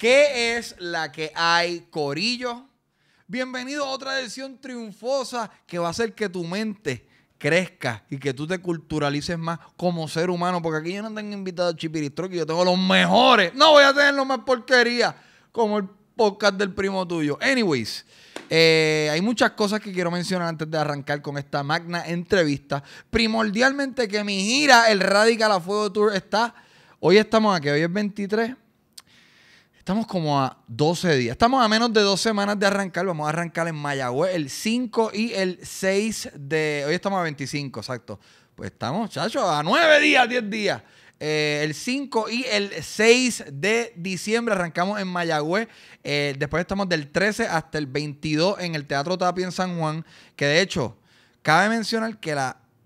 ¿Qué es la que hay, Corillo? Bienvenido a otra edición triunfosa que va a hacer que tu mente crezca y que tú te culturalices más como ser humano. Porque aquí yo no tengo Chipiristro, que yo tengo los mejores. No voy a tener lo más porquería como el podcast del primo tuyo. Anyways. Eh, hay muchas cosas que quiero mencionar antes de arrancar con esta magna entrevista. Primordialmente que mi gira, el Radical a Fuego Tour, está. Hoy estamos aquí, hoy es 23 Estamos como a 12 días. Estamos a menos de dos semanas de arrancar. Vamos a arrancar en Mayagüez el 5 y el 6 de. Hoy estamos a 25, exacto. Pues estamos, chachos, a 9 días, 10 días. Eh, el 5 y el 6 de diciembre arrancamos en Mayagüez. Eh, después estamos del 13 hasta el 22 en el Teatro Tapia en San Juan. Que de hecho, cabe mencionar que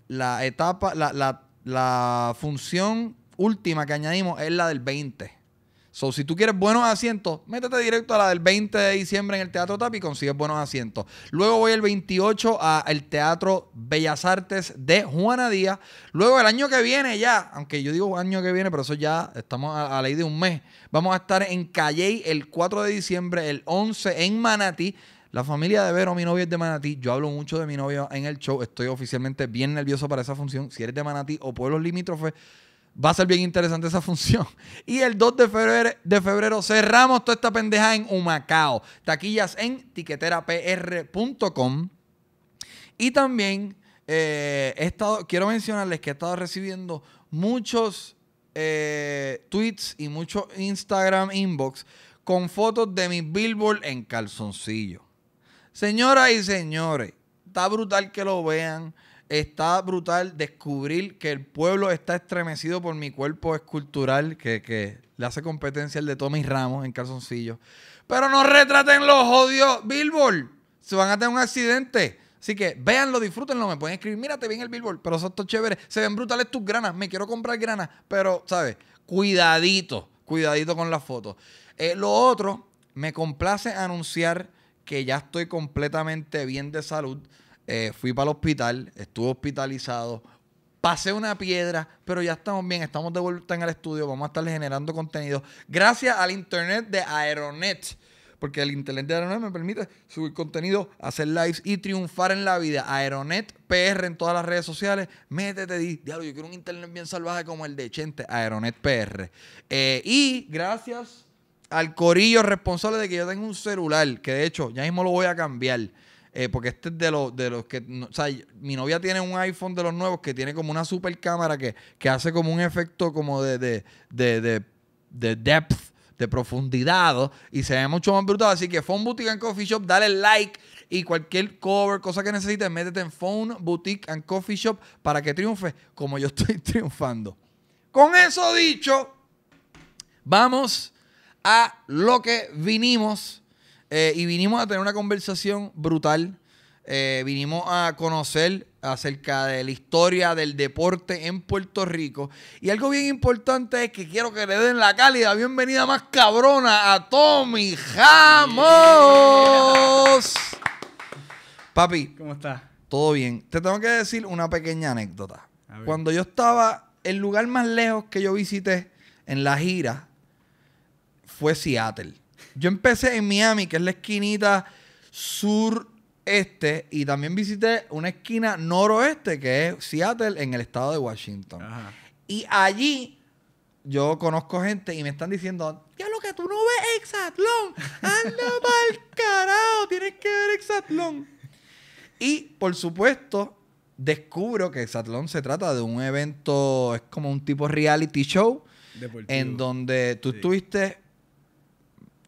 la, etapa, la, la función última que añadimos es la del 20. So, si tú quieres buenos asientos, métete directo a la del 20 de diciembre en el Teatro Tapi y consigues buenos asientos. Luego voy el 28 al Teatro Bellas Artes de Juana Díaz. Luego el año que viene ya, aunque yo digo año que viene, pero eso ya estamos a, la ley de un mes, vamos a estar en Calley el 4 de diciembre, el 11 en Manatí. La familia de Vero, mi novia es de Manatí. Yo hablo mucho de mi novia en el show. Estoy oficialmente bien nervioso para esa función. Si eres de Manatí o pueblos limítrofes, Va a ser bien interesante esa función. Y el 2 de febrero, de febrero cerramos toda esta pendeja en Humacao. Taquillas en tiqueterapr.com. Y también eh, estado, quiero mencionarles que he estado recibiendo muchos eh, tweets y muchos Instagram inbox con fotos de mi billboard en calzoncillo. Señoras y señores, está brutal que lo vean. Está brutal descubrir que el pueblo está estremecido por mi cuerpo escultural, que, le hace competencia el de Tommy Ramos en calzoncillo. Pero no retraten los odios, Billboard. Se van a tener un accidente. Así que véanlo, disfrútenlo, me pueden escribir, mírate bien el billboard, pero son está chévere, se ven brutales tus granas, me quiero comprar granas, pero, ¿sabes? Cuidadito, cuidadito con las fotos. Eh, lo otro, me complace anunciar que ya estoy completamente bien de salud. Eh, fui para el hospital, estuve hospitalizado, pasé una piedra, pero ya estamos bien, estamos de vuelta en el estudio, vamos a estar generando contenido gracias al internet de Aeronet. Porque el internet de Aeronet me permite subir contenido, hacer lives y triunfar en la vida. Aeronet PR en todas las redes sociales. Métete, diablo, yo quiero un internet bien salvaje como el de Chente. Aeronet PR. Eh, y gracias al corillo responsable de que yo tenga un celular, que de hecho ya mismo lo voy a cambiar. Eh, porque este es de los, de los que. o sea, mi novia tiene un iPhone de los nuevos que tiene como una super cámara que, hace como un efecto como de, de, de, de, depth de profundidad y se ve mucho más brutal. Así que Phone Boutique and Coffee Shop, dale like y cualquier cover, cosa que necesites, métete en Phone Boutique and Coffee Shop para que triunfe como yo estoy triunfando. Con eso dicho, vamos a lo que vinimos eh, y vinimos a tener una conversación brutal. Eh, vinimos a conocer acerca de la historia del deporte en Puerto Rico. Y algo bien importante es que quiero que le den la cálida bienvenida más cabrona a Tommy Jamos. Papi. ¿Cómo estás? Todo bien. Te tengo que decir una pequeña anécdota. Cuando yo estaba, el lugar más lejos que yo visité en la gira fue Seattle yo empecé en Miami, que es la esquinita sureste, y también visité una esquina noroeste, que es Seattle, en el estado de Washington. Y allí yo conozco gente y me están diciendo, ya lo que tú no ves Exatlón, anda mal carajo, tienes que ver Exatlón. Y por supuesto, descubro que Exatlón se trata de un evento, es como un tipo reality show, en donde tú estuviste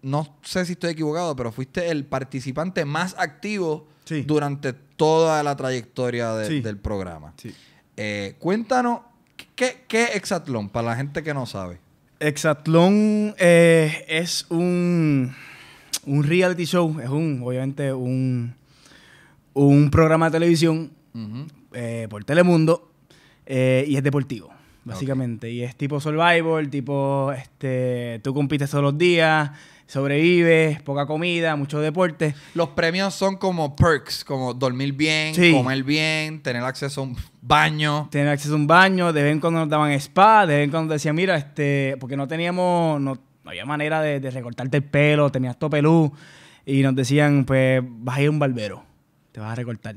no sé si estoy equivocado, pero fuiste el participante más activo durante toda la trayectoria del programa. Eh, cuéntanos, ¿qué, es Exatlón para la gente que no sabe? Exatlón eh, es un, un reality show, es un, obviamente, un, un programa de televisión eh, por Telemundo y es deportivo básicamente. Y es tipo survival, tipo, este, tú compites todos los días, Sobrevive, poca comida, mucho deporte. Los premios son como perks, como dormir bien, comer bien, tener acceso a un baño. Tener acceso a un baño, de vez en cuando nos daban spa, de vez en cuando decían, mira, este, porque no teníamos, no, había manera de, recortarte el pelo, tenías todo pelú, y nos decían, pues vas a ir a un barbero, te vas a recortar.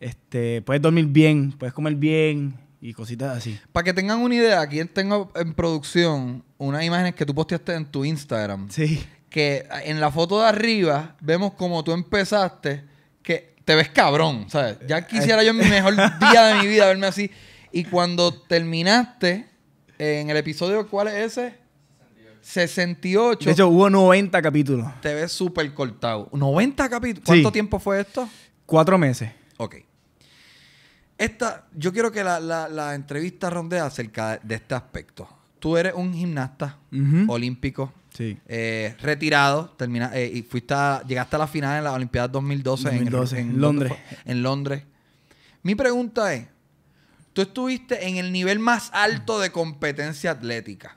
Este, puedes dormir bien, puedes comer bien, y cositas así. Para que tengan una idea, aquí tengo en producción unas imágenes que tú posteaste en tu Instagram. Sí en la foto de arriba vemos como tú empezaste, que te ves cabrón, ¿sabes? Ya eh, quisiera eh. yo en mi mejor día de mi vida verme así. Y cuando terminaste, en el episodio, ¿cuál es ese? 68. De hecho, hubo 90 capítulos. Te ves súper cortado. ¿90 capítulos? ¿Cuánto tiempo fue esto? Cuatro meses. Ok. Esta, yo quiero que la, entrevista rondea acerca de este aspecto. Tú eres un gimnasta olímpico, eh, retirado, termina, eh, y fuiste llegaste a la final en la Olimpiadas 2012, en, en Londres. En Londres. Mi pregunta es, tú estuviste en el nivel más alto de competencia atlética.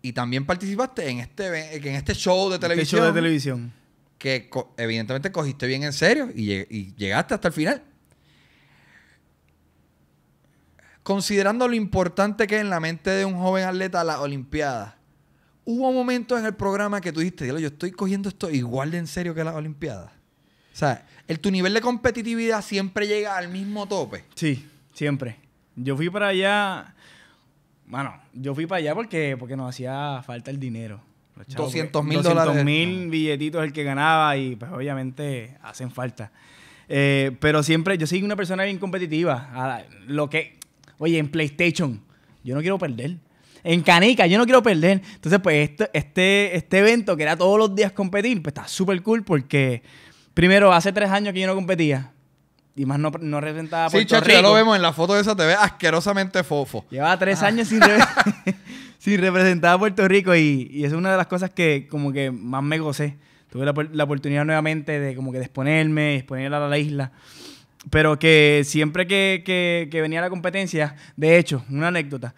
Y también participaste en este, en este show de televisión. Este de televisión. Que evidentemente cogiste bien en serio y, y llegaste hasta el final. Considerando lo importante que es en la mente de un joven atleta la Olimpiada, hubo momentos en el programa que tú dijiste, yo estoy cogiendo esto igual de en serio que las Olimpiadas. O sea, tu nivel de competitividad siempre llega al mismo tope. Sí, siempre. Yo fui para allá. Bueno, yo fui para allá porque, porque nos hacía falta el dinero. 200 mil dólares. 200 mil billetitos el que ganaba y pues obviamente hacen falta. Eh, pero siempre, yo soy una persona bien competitiva. Ah, lo que, oye, en PlayStation, yo no quiero perder en canica, yo no quiero perder. Entonces, pues este, este, este evento que era todos los días competir, pues está súper cool porque, primero, hace tres años que yo no competía. Y más no, no representaba a Puerto Sí, ya lo vemos en la foto de esa, te asquerosamente fofo. Llevaba tres ah. años sin, representar a Puerto Rico y, y es una de las cosas que como que más me gocé. Tuve la, oportunidad nuevamente de como que de exponerme, exponer a la isla. Pero que siempre que, que venía la competencia, de hecho, una anécdota,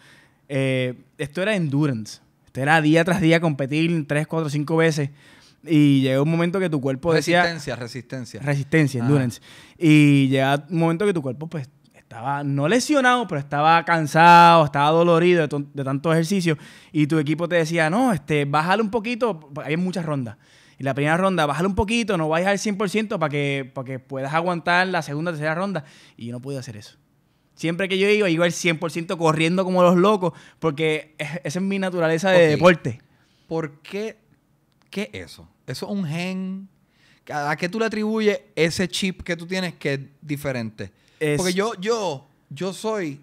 eh, esto era endurance. Esto era día tras día competir 3, 4, cinco veces. Y llega un momento que tu cuerpo decía... Resistencia, resistencia. Resistencia, endurance. Y llega un momento que tu cuerpo pues estaba no lesionado, pero estaba cansado, estaba dolorido de, tanto ejercicio. Y tu equipo te decía, no, este, bájale un poquito, hay muchas rondas. Y la primera ronda, bájale un poquito, no vayas al 100% para que, para que puedas aguantar la segunda, tercera ronda. Y yo no pude hacer eso. Siempre que yo iba, iba al 100% corriendo como los locos, porque esa es mi naturaleza de deporte. ¿Por qué? ¿Qué es eso? ¿Eso es un gen? ¿A qué tú le atribuyes ese chip que tú tienes que es diferente? Porque yo, yo, yo soy...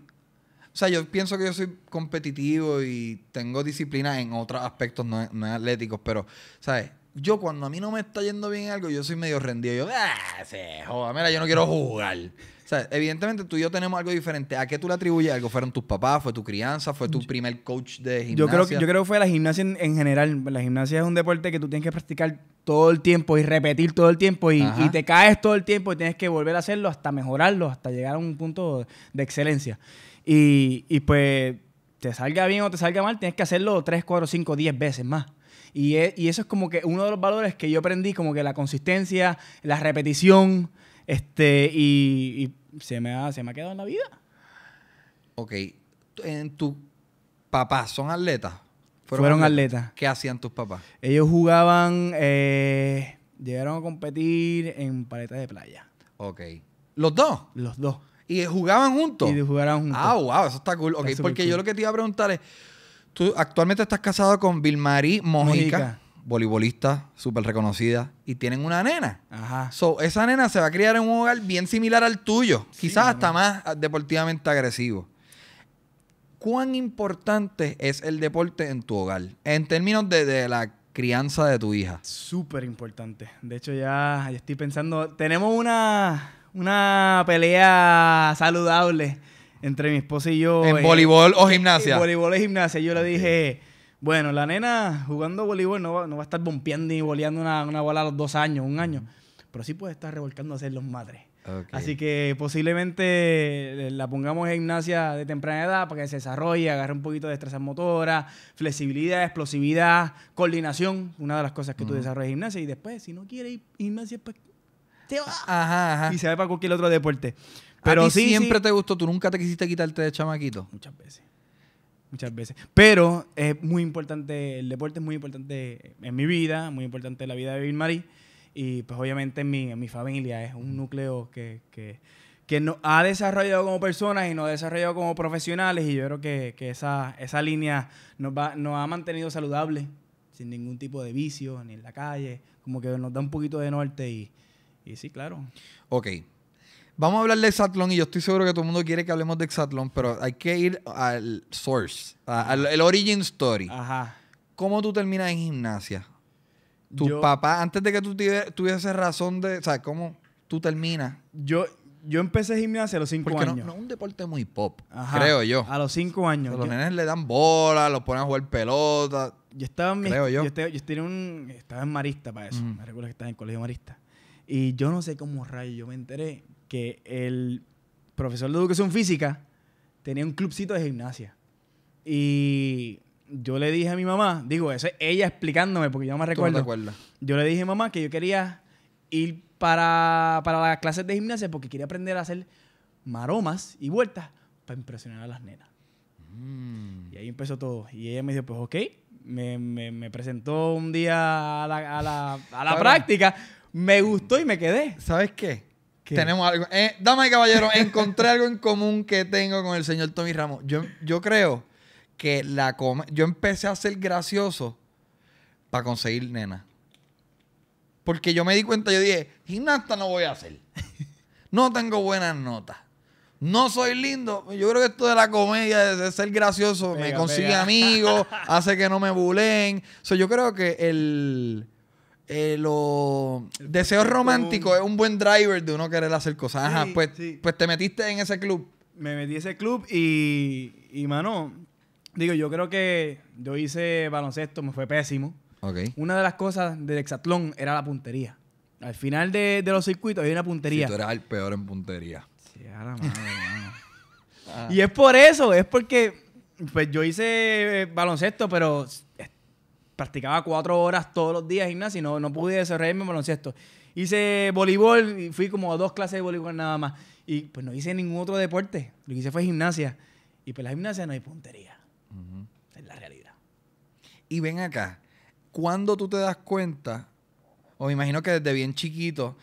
O sea, yo pienso que yo soy competitivo y tengo disciplina en otros aspectos no, no atléticos, pero, ¿sabes? yo cuando a mí no me está yendo bien algo, yo soy medio rendido. Yo, ah, se joda, mira, yo no quiero jugar evidentemente tú y yo tenemos algo diferente. ¿A qué tú le atribuyes algo? ¿Fueron tus papás? ¿Fue tu crianza? ¿Fue tu primer coach de gimnasia? Yo creo, que, yo creo fue la gimnasia en, general. La gimnasia es un deporte que tú tienes que practicar todo el tiempo y repetir todo el tiempo y, te caes todo el tiempo y tienes que volver a hacerlo hasta mejorarlo, hasta llegar a un punto de excelencia. Y, pues te salga bien o te salga mal, tienes que hacerlo 3, 4, 5, 10 veces más. E, y, eso es como que uno de los valores que yo aprendí, como que la consistencia, la repetición, este, y se me ha, se me ha quedado en la vida. Ok. En tu papás son atletas. Fueron, atletas. ¿Qué hacían tus papás? Ellos jugaban, eh, llegaron a competir en paletas de playa. Ok. ¿Los dos? Los dos. ¿Y jugaban juntos? Y jugaban juntos. Ah, wow, eso está cool. porque yo lo que te iba a preguntar es, tú actualmente estás casado con Vilmarí Mojica voleibolista súper reconocida y tienen una nena. Ajá. So, esa nena se va a criar en un hogar bien similar al tuyo, quizás hasta más ah, deportivamente agresivo. ¿Cuán importante es el deporte en tu hogar? En términos de, la crianza de tu hija. Súper importante. De hecho, ya, estoy pensando, tenemos una, una pelea saludable entre mi esposa y yo. ¿En voleibol o gimnasia? En voleibol o gimnasia. Yo le dije... Bueno, la nena jugando voleibol no va, no va a estar bompeando ni boleando una, bola a los dos años, un año, pero sí puede estar revolcando a ser los madres. Así que posiblemente eh, la pongamos en gimnasia de temprana edad para que se desarrolle, agarre un poquito de destreza motora, flexibilidad, explosividad, coordinación, una de las cosas que tú desarrollas en gimnasia. Y después, si no quieres ir gimnasia, te pues, va. Ajá, ajá. Y se va para cualquier otro deporte. Pero sí, siempre te gustó, tú nunca te quisiste quitarte de chamaquito. Muchas veces muchas veces. Pero es muy importante, el deporte es muy importante en mi vida, muy importante en la vida de Bill Marie. Y pues obviamente en mi, en mi familia es un núcleo que, que, que nos ha desarrollado como personas y nos ha desarrollado como profesionales. Y yo creo que, que esa, esa línea nos, va, nos ha mantenido saludables, sin ningún tipo de vicio, ni en la calle. Como que nos da un poquito de norte y, y sí, claro. Ok, Vamos a hablar de Exatlón y yo estoy seguro que todo el mundo quiere que hablemos de Exatlón, pero hay que ir al source, al, origin story. Ajá. ¿Cómo tú terminas en gimnasia? Tu papá, antes de que tú tuvieses razón de, o sea, ¿cómo tú terminas? Yo, yo empecé gimnasia a los 5 años. No, es un deporte muy pop, creo yo. A los cinco años. Los nenes le dan bola, los ponen a jugar pelota. Yo estaba en, un, Marista para eso. Me recuerdo que estaba en el colegio Marista. Y yo no sé cómo rayo yo me enteré que el profesor de educación física tenía un clubcito de gimnasia. Y yo le dije a mi mamá, digo, eso ella explicándome, porque yo no me recuerdo. yo le dije a mamá que yo quería ir para, para las clases de gimnasia porque quería aprender a hacer maromas y vueltas para impresionar a las nenas. Mm. Y ahí empezó todo. Y ella me dijo, pues ok, me, presentó un día a la, a la práctica, me gustó y me quedé. ¿Sabes qué? Tenemos algo. Eh, dama y caballero, encontré algo en común que tengo con el señor Tommy Ramos. Yo, yo creo que la yo empecé a ser gracioso para conseguir nena. Porque yo me di cuenta, yo dije, gimnasta no voy a hacer. No tengo buenas notas. No soy lindo. Yo creo que esto de la comedia, de ser gracioso, me consigue amigos, hace que no me bulen. sea, yo creo que el, eh, los deseos románticos es un buen driver de uno querer hacer cosas. pues, pues te metiste en ese club. Me metí en ese club y, y, mano, digo, yo creo que yo hice baloncesto, me fue pésimo. Una de las cosas del hexatlón era la puntería. Al final de, los circuitos hay una puntería. Sí, tú eras el peor en puntería. Sí, la madre, Y es por eso, es porque pues yo hice eh, baloncesto, pero practicaba cuatro horas todos los días gimnasia y no, no pude desarrollarme en baloncesto. Hice voleibol y fui como a dos clases de voleibol nada más. Y pues no hice ningún otro deporte. Lo que hice fue gimnasia. Y pues la gimnasia no hay puntería. Es la realidad. Y ven acá, cuando tú te das cuenta, o me imagino que desde bien chiquito,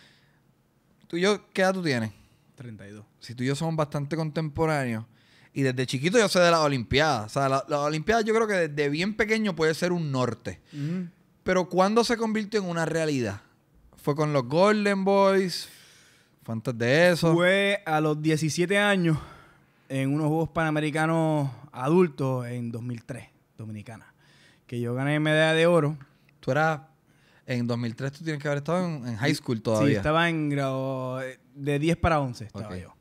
tú y yo, ¿qué edad tú tienes? 32. Si tú y yo somos bastante contemporáneos, y desde chiquito yo sé de las Olimpiadas. O sea, las la Olimpiadas yo creo que desde bien pequeño puede ser un norte. Mm. Pero ¿cuándo se convirtió en una realidad? Fue con los Golden Boys. Fue antes de eso. Fue a los 17 años en unos Juegos Panamericanos adultos en 2003, Dominicana. Que yo gané medalla de oro. Tú eras en 2003 tú tienes que haber estado en, high school todavía. Sí, estaba en grado eh, de 10 para 11, estaba yo.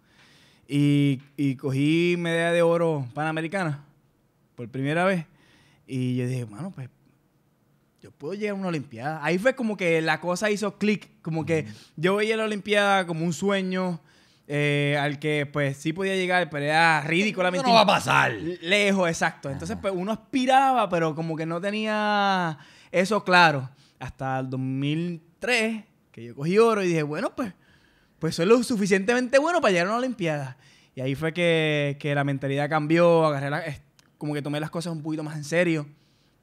Y, y cogí medalla de oro panamericana por primera vez. Y yo dije, bueno, pues yo puedo llegar a una Olimpiada. Ahí fue como que la cosa hizo clic, como que yo veía la Olimpiada como un sueño eh, al que pues sí podía llegar, pero era ridículamente... No va a pasar. Lejos, exacto. Entonces pues uno aspiraba, pero como que no tenía eso claro. Hasta el 2003, que yo cogí oro y dije, bueno, pues pues soy lo suficientemente bueno para llegar a una Olimpiada. Y ahí fue que, la mentalidad cambió, agarré la, como que tomé las cosas un poquito más en serio.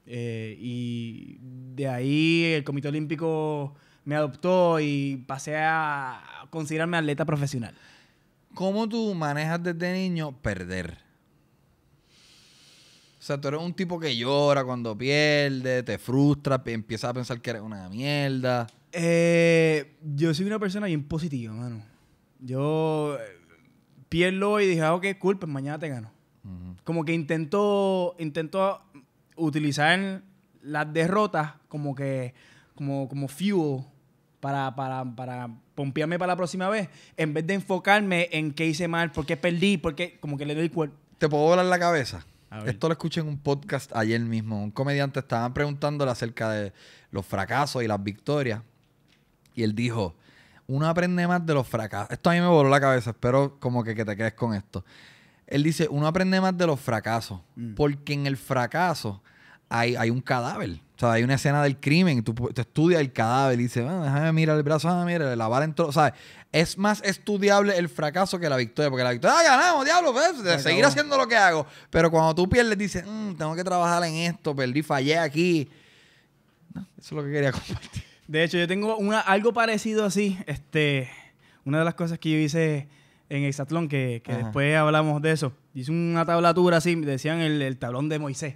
Eh, y de ahí el Comité Olímpico me adoptó y pasé a considerarme atleta profesional. ¿Cómo tú manejas desde niño perder? O sea, tú eres un tipo que llora cuando pierde, te frustra, empiezas a pensar que eres una mierda. Eh, yo soy una persona bien positiva, mano. Yo eh, pierdo y dije, ah, ok, cool, pues mañana te gano. Como que intento, utilizar las derrotas como que, como, como fuel para, para, para pompearme para la próxima vez, en vez de enfocarme en qué hice mal, por qué perdí, porque como que le doy cuerpo. ¿Te puedo volar la cabeza? Esto lo escuché en un podcast ayer mismo. Un comediante estaba preguntándole acerca de los fracasos y las victorias. Y él dijo, uno aprende más de los fracasos. Esto a mí me voló la cabeza, espero como que, que te quedes con esto. Él dice, uno aprende más de los fracasos, mm. porque en el fracaso hay, hay, un cadáver. O sea, hay una escena del crimen, tú, estudias el cadáver y dices, ah, déjame mirar el brazo, Déjame mira, la bala entró. O sea, es más estudiable el fracaso que la victoria, porque la victoria, ah, ganamos, diablo, pues, de seguir haciendo lo que hago. Pero cuando tú pierdes, dices, mm, tengo que trabajar en esto, perdí, fallé aquí. eso es lo que quería compartir. De hecho, yo tengo algo parecido así. Este, una de las cosas que yo hice en Exatlón, que, que después hablamos de eso, hice una tablatura así, decían el, tablón de Moisés.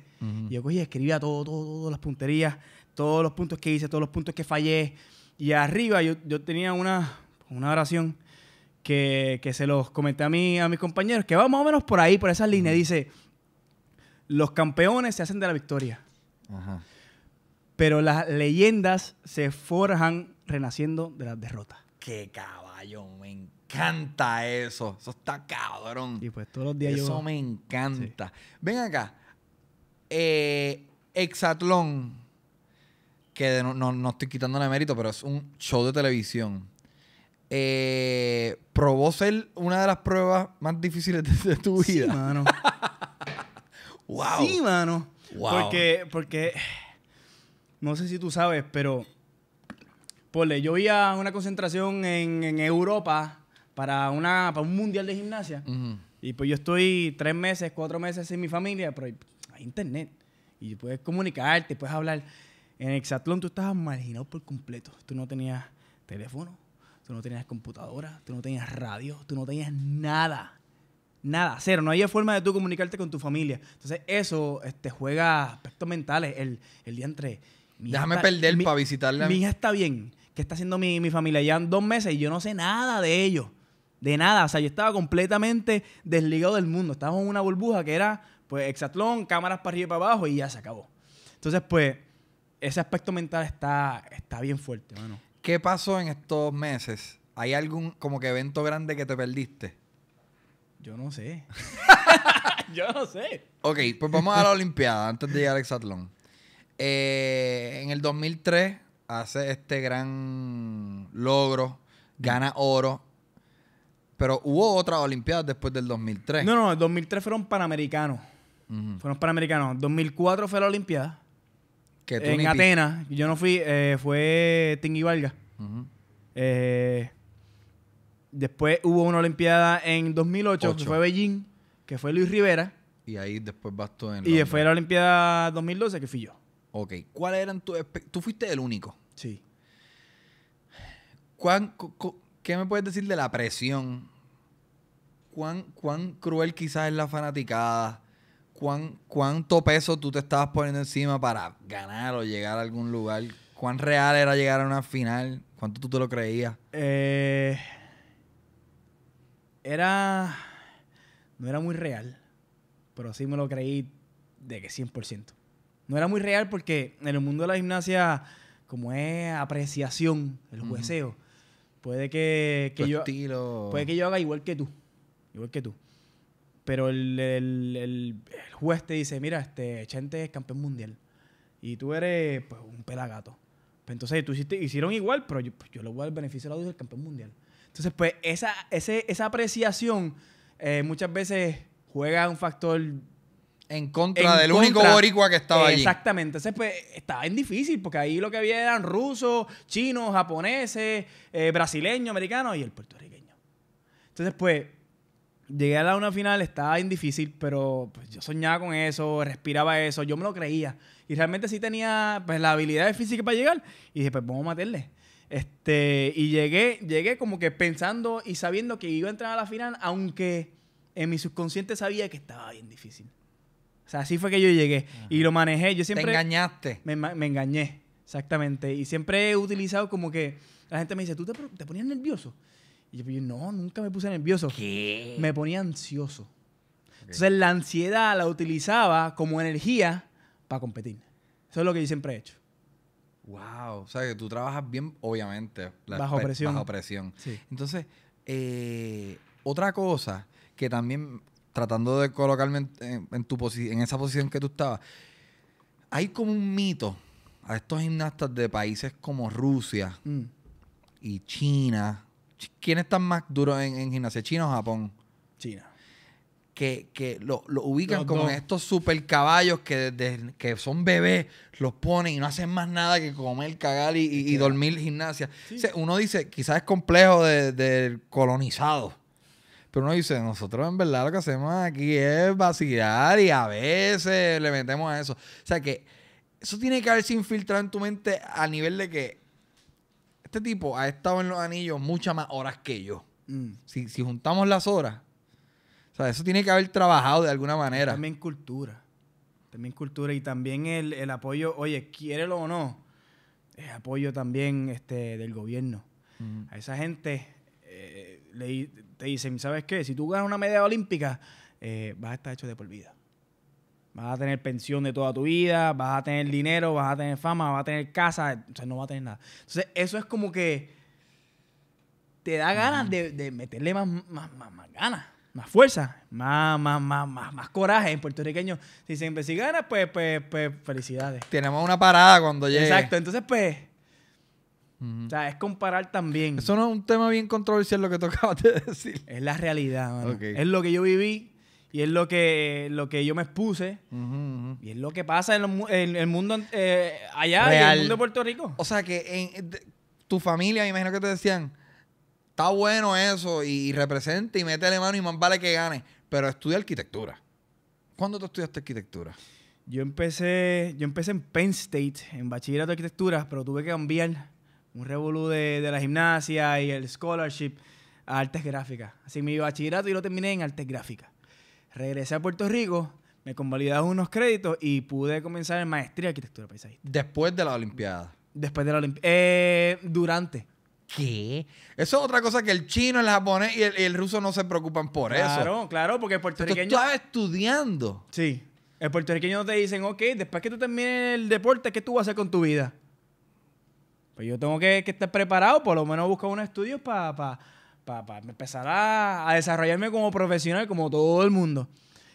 Y yo cogí, escribía todo, todas las punterías, todos los puntos que hice, todos los puntos que fallé. Y arriba yo, tenía una, una oración que, se los comenté a, mí, a mis compañeros, que va más o menos por ahí, por esas líneas. Dice, los campeones se hacen de la victoria. Ajá. Pero las leyendas se forjan renaciendo de las derrotas. ¡Qué caballo! Me encanta eso. Eso está cabrón. Y pues todos los días yo... Eso me encanta. Ven acá. Eh, Exatlón, que no, no, no, estoy quitándole mérito, pero es un show de televisión. Eh, probó ser una de las pruebas más difíciles de, tu vida. Sí, mano. wow. Sí, mano. Wow. Porque, porque no sé si tú sabes, pero yo iba a una concentración en, Europa para, una, un mundial de gimnasia. Y pues yo estoy tres meses, cuatro meses sin mi familia, pero hay, internet. Y puedes comunicarte, puedes hablar. En Exatlón tú estabas marginado por completo. Tú no tenías teléfono, tú no tenías computadora, tú no tenías radio, tú no tenías nada. Nada, cero. No había forma de tú comunicarte con tu familia. Entonces eso este, juega aspectos mentales. El, el día entre Déjame perder para visitarla. Mi hija está bien. ¿Qué está haciendo mi, familia? Ya dos meses y yo no sé nada de ellos. De nada. O sea, yo estaba completamente desligado del mundo. Estaba en una burbuja que era, pues, Exatlón, cámaras para arriba y para abajo y ya se acabó. Entonces, pues, ese aspecto mental está, está bien fuerte, mano. ¿Qué pasó en estos meses? ¿Hay algún como que evento grande que te perdiste? Yo no sé. yo no sé. Ok, pues vamos a la Olimpiada antes de llegar al hexatlón. Eh, en el 2003 hace este gran logro, gana oro. Pero hubo otras Olimpiadas después del 2003. No, no, el 2003 fueron panamericanos. Fueron panamericanos. 2004 fue la Olimpiada. en Atenas. Yo no fui, eh, fue y Valga. Eh, después hubo una Olimpiada en 2008, que fue Beijing, que fue Luis Rivera. Y ahí después bastó en. Y fue la Olimpiada 2012, que fui yo. Ok, ¿cuál eran tus Tú fuiste el único. Sí. ¿Cuán, ¿Qué me puedes decir de la presión? ¿Cuán, cuán cruel quizás es la fanaticada? ¿Cuán, ¿Cuánto peso tú te estabas poniendo encima para ganar o llegar a algún lugar? ¿Cuán real era llegar a una final? ¿Cuánto tú te lo creías? Eh, era... No era muy real, pero sí me lo creí de que 100% no era muy real porque en el mundo de la gimnasia, como es apreciación, el jueceo, puede que, yo puede que yo haga igual que tú, igual que tú. Pero el, el, juez te dice, mira, este Chente es campeón mundial y tú eres pues, un pelagato. Pues, entonces tú hiciste, hicieron igual, pero yo, lo pues, voy al beneficio de la del campeón mundial. Entonces, pues esa, esa apreciación eh, muchas veces juega un factor en contra del único boricua que estaba allí. Exactamente. Entonces, pues, estaba bien difícil, porque ahí lo que había eran rusos, chinos, japoneses, eh, brasileños, americanos y el puertorriqueño. Entonces, pues, llegué a la una final, estaba bien difícil, pero pues, yo soñaba con eso, respiraba eso, yo me lo creía. Y realmente sí tenía, pues, la habilidad física para llegar. Y dije, pues, vamos a matarle. Este, y llegué, llegué como que pensando y sabiendo que iba a entrar a la final, aunque en mi subconsciente sabía que estaba bien difícil. O sea, así fue que yo llegué. Y lo manejé. Yo siempre... Te engañaste. Me, engañé, exactamente. Y siempre he utilizado como que... La gente me dice, ¿tú te, ponías nervioso? Y yo, pues, yo, no, nunca me puse nervioso. ¿Qué? Me ponía ansioso. Entonces la ansiedad la utilizaba como energía para competir. Eso es lo que yo siempre he hecho. Wow. O sea, que tú trabajas bien, obviamente. bajo presión. Bajo presión. Sí. Entonces, eh, otra cosa que también tratando de colocarme en, en esa posición que tú estabas, hay como un mito a estos gimnastas de países como Rusia mm. y China. ¿Quiénes están más duros en, gimnasia? ¿China o Japón? China. Que, que lo, ubican como en estos super caballos que, que son bebés, los ponen y no hacen más nada que comer, cagar y, y, y dormir gimnasia. uno dice, quizás es complejo del de colonizado. Pero uno dice, nosotros en verdad lo que hacemos aquí es vacilar y a veces le metemos a eso. O sea que eso tiene que haberse infiltrado en tu mente a nivel de que este tipo ha estado en los anillos muchas más horas que yo. Mm. Si, juntamos las horas, o sea, eso tiene que haber trabajado de alguna manera. También cultura. También cultura y también el, apoyo, oye, quiérelo o no, el apoyo también este, del gobierno. A esa gente, eh, leí te dicen, ¿sabes qué? Si tú ganas una medalla olímpica, eh, vas a estar hecho de por vida. Vas a tener pensión de toda tu vida, vas a tener dinero, vas a tener fama, vas a tener casa, o sea, no vas a tener nada. Entonces, eso es como que te da ganas de, meterle más, más, ganas más fuerza, más, más, más, coraje en puertorriqueño. Si pues, se si ganas, pues, pues, pues felicidades. Tenemos una parada cuando llegue. Exacto, entonces pues o sea, es comparar también. Eso no es un tema bien controversial lo que tocaba de decir. Es la realidad, mano. Es lo que yo viví y es lo que, lo que yo me expuse. Y es lo que pasa en, el mundo eh, allá, en el mundo de Puerto Rico. O sea, que en, eh, tu familia, me imagino que te decían, está bueno eso y, representa y métele mano y más vale que gane. Pero estudia arquitectura. ¿Cuándo tú estudiaste arquitectura? Yo empecé, yo empecé en Penn State, en bachillerato de arquitectura, pero tuve que cambiar un revolú de, de, la gimnasia y el scholarship a artes gráficas. Así mi bachillerato y lo terminé en artes gráficas. Regresé a Puerto Rico, me convalidaron unos créditos y pude comenzar en maestría de arquitectura paisajista. Después de la Olimpiada. Después de la Olimpiada. Eh, durante. ¿Qué? Eso es otra cosa que el chino, el japonés y el, ruso no se preocupan por eso. Claro, claro, porque el puertorriqueño. Tú estás estudiando. Sí. El puertorriqueño te dicen, ok, después que tú termines el deporte, ¿qué tú vas a hacer con tu vida? Pues yo tengo que, estar preparado, por lo menos buscar un estudio para empezar a, desarrollarme como profesional, como todo el mundo.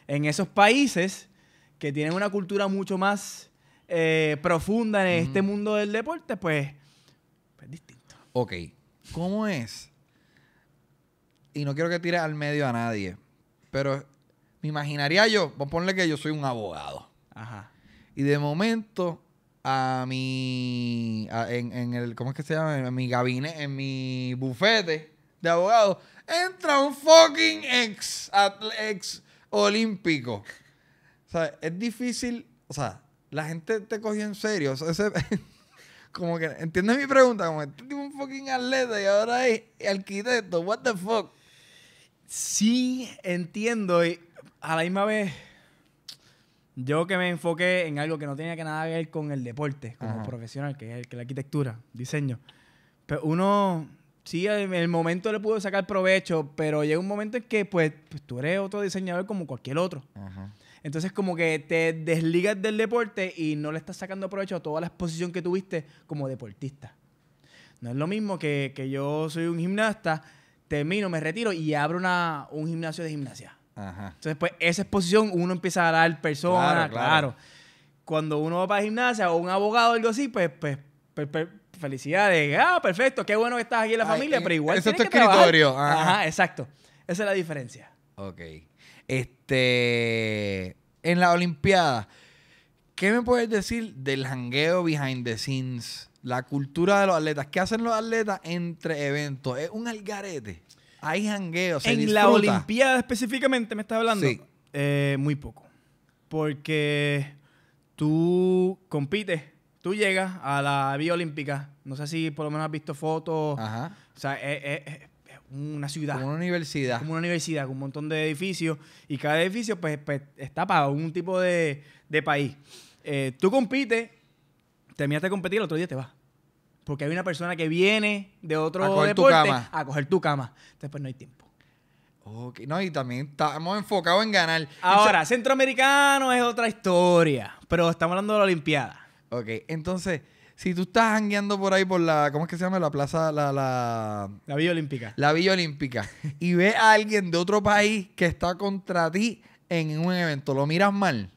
En esos países que tienen una cultura mucho más eh, profunda en este mundo del deporte, pues, pues es distinto. Ok, ¿cómo es? Y no quiero que tire al medio a nadie, pero me imaginaría yo, vamos a ponerle que yo soy un abogado. Ajá. Y de momento a mi. en, el. ¿Cómo es que se llama? En, mi gabinete, en mi bufete de abogado. Entra un fucking ex, ex olímpico. O sea, es difícil. O sea, la gente te cogió en serio. como que. ¿Entiendes mi pregunta? Como este tipo un fucking atleta y ahora es arquitecto. ¿What the fuck? Sí, entiendo. Y a la misma vez yo que me enfoqué en algo que no tenía que nada que ver con el deporte, como profesional, que es el, que la arquitectura, diseño. Pero pues uno, sí, en el momento le pudo sacar provecho, pero llega un momento en que, pues, pues tú eres otro diseñador como cualquier otro. Entonces, como que te desligas del deporte y no le estás sacando provecho a toda la exposición que tuviste como deportista. No es lo mismo que, que yo soy un gimnasta, termino, me retiro y abro una, un gimnasio de gimnasia. Entonces, pues esa exposición uno empieza a dar persona, claro, Cuando uno va para gimnasia o un abogado o algo así, pues, pues, pues, pues felicidades. Ah, perfecto, qué bueno que estás aquí en la familia, pero eh, igual. Eso es tu escritorio. Ajá. exacto. Esa es la diferencia. Ok. Este. En la Olimpiada, ¿qué me puedes decir del hangueo behind the scenes? La cultura de los atletas. ¿Qué hacen los atletas entre eventos? ¿Es un algarete? Hay jangueos. En la Olimpiada específicamente, me estás hablando. Eh, muy poco. Porque tú compites, tú llegas a la Vía Olímpica. No sé si por lo menos has visto fotos. Ajá. O sea, es, una ciudad. Como una universidad. Como una universidad, con un montón de edificios. Y cada edificio, pues, pues está para un tipo de, país. Eh, tú compites, terminaste de competir, el otro día te vas. Porque hay una persona que viene de otro deporte a coger tu cama. Entonces, pues no hay tiempo. Okay. No, y también estamos enfocados en ganar. Ahora, centroamericano es otra historia, pero estamos hablando de la Olimpiada. Ok, entonces, si tú estás jangueando por ahí por la, ¿cómo es que se llama? La plaza, la... La, la Villa Olímpica. La Villa Olímpica. y ves a alguien de otro país que está contra ti en un evento, ¿lo miras mal?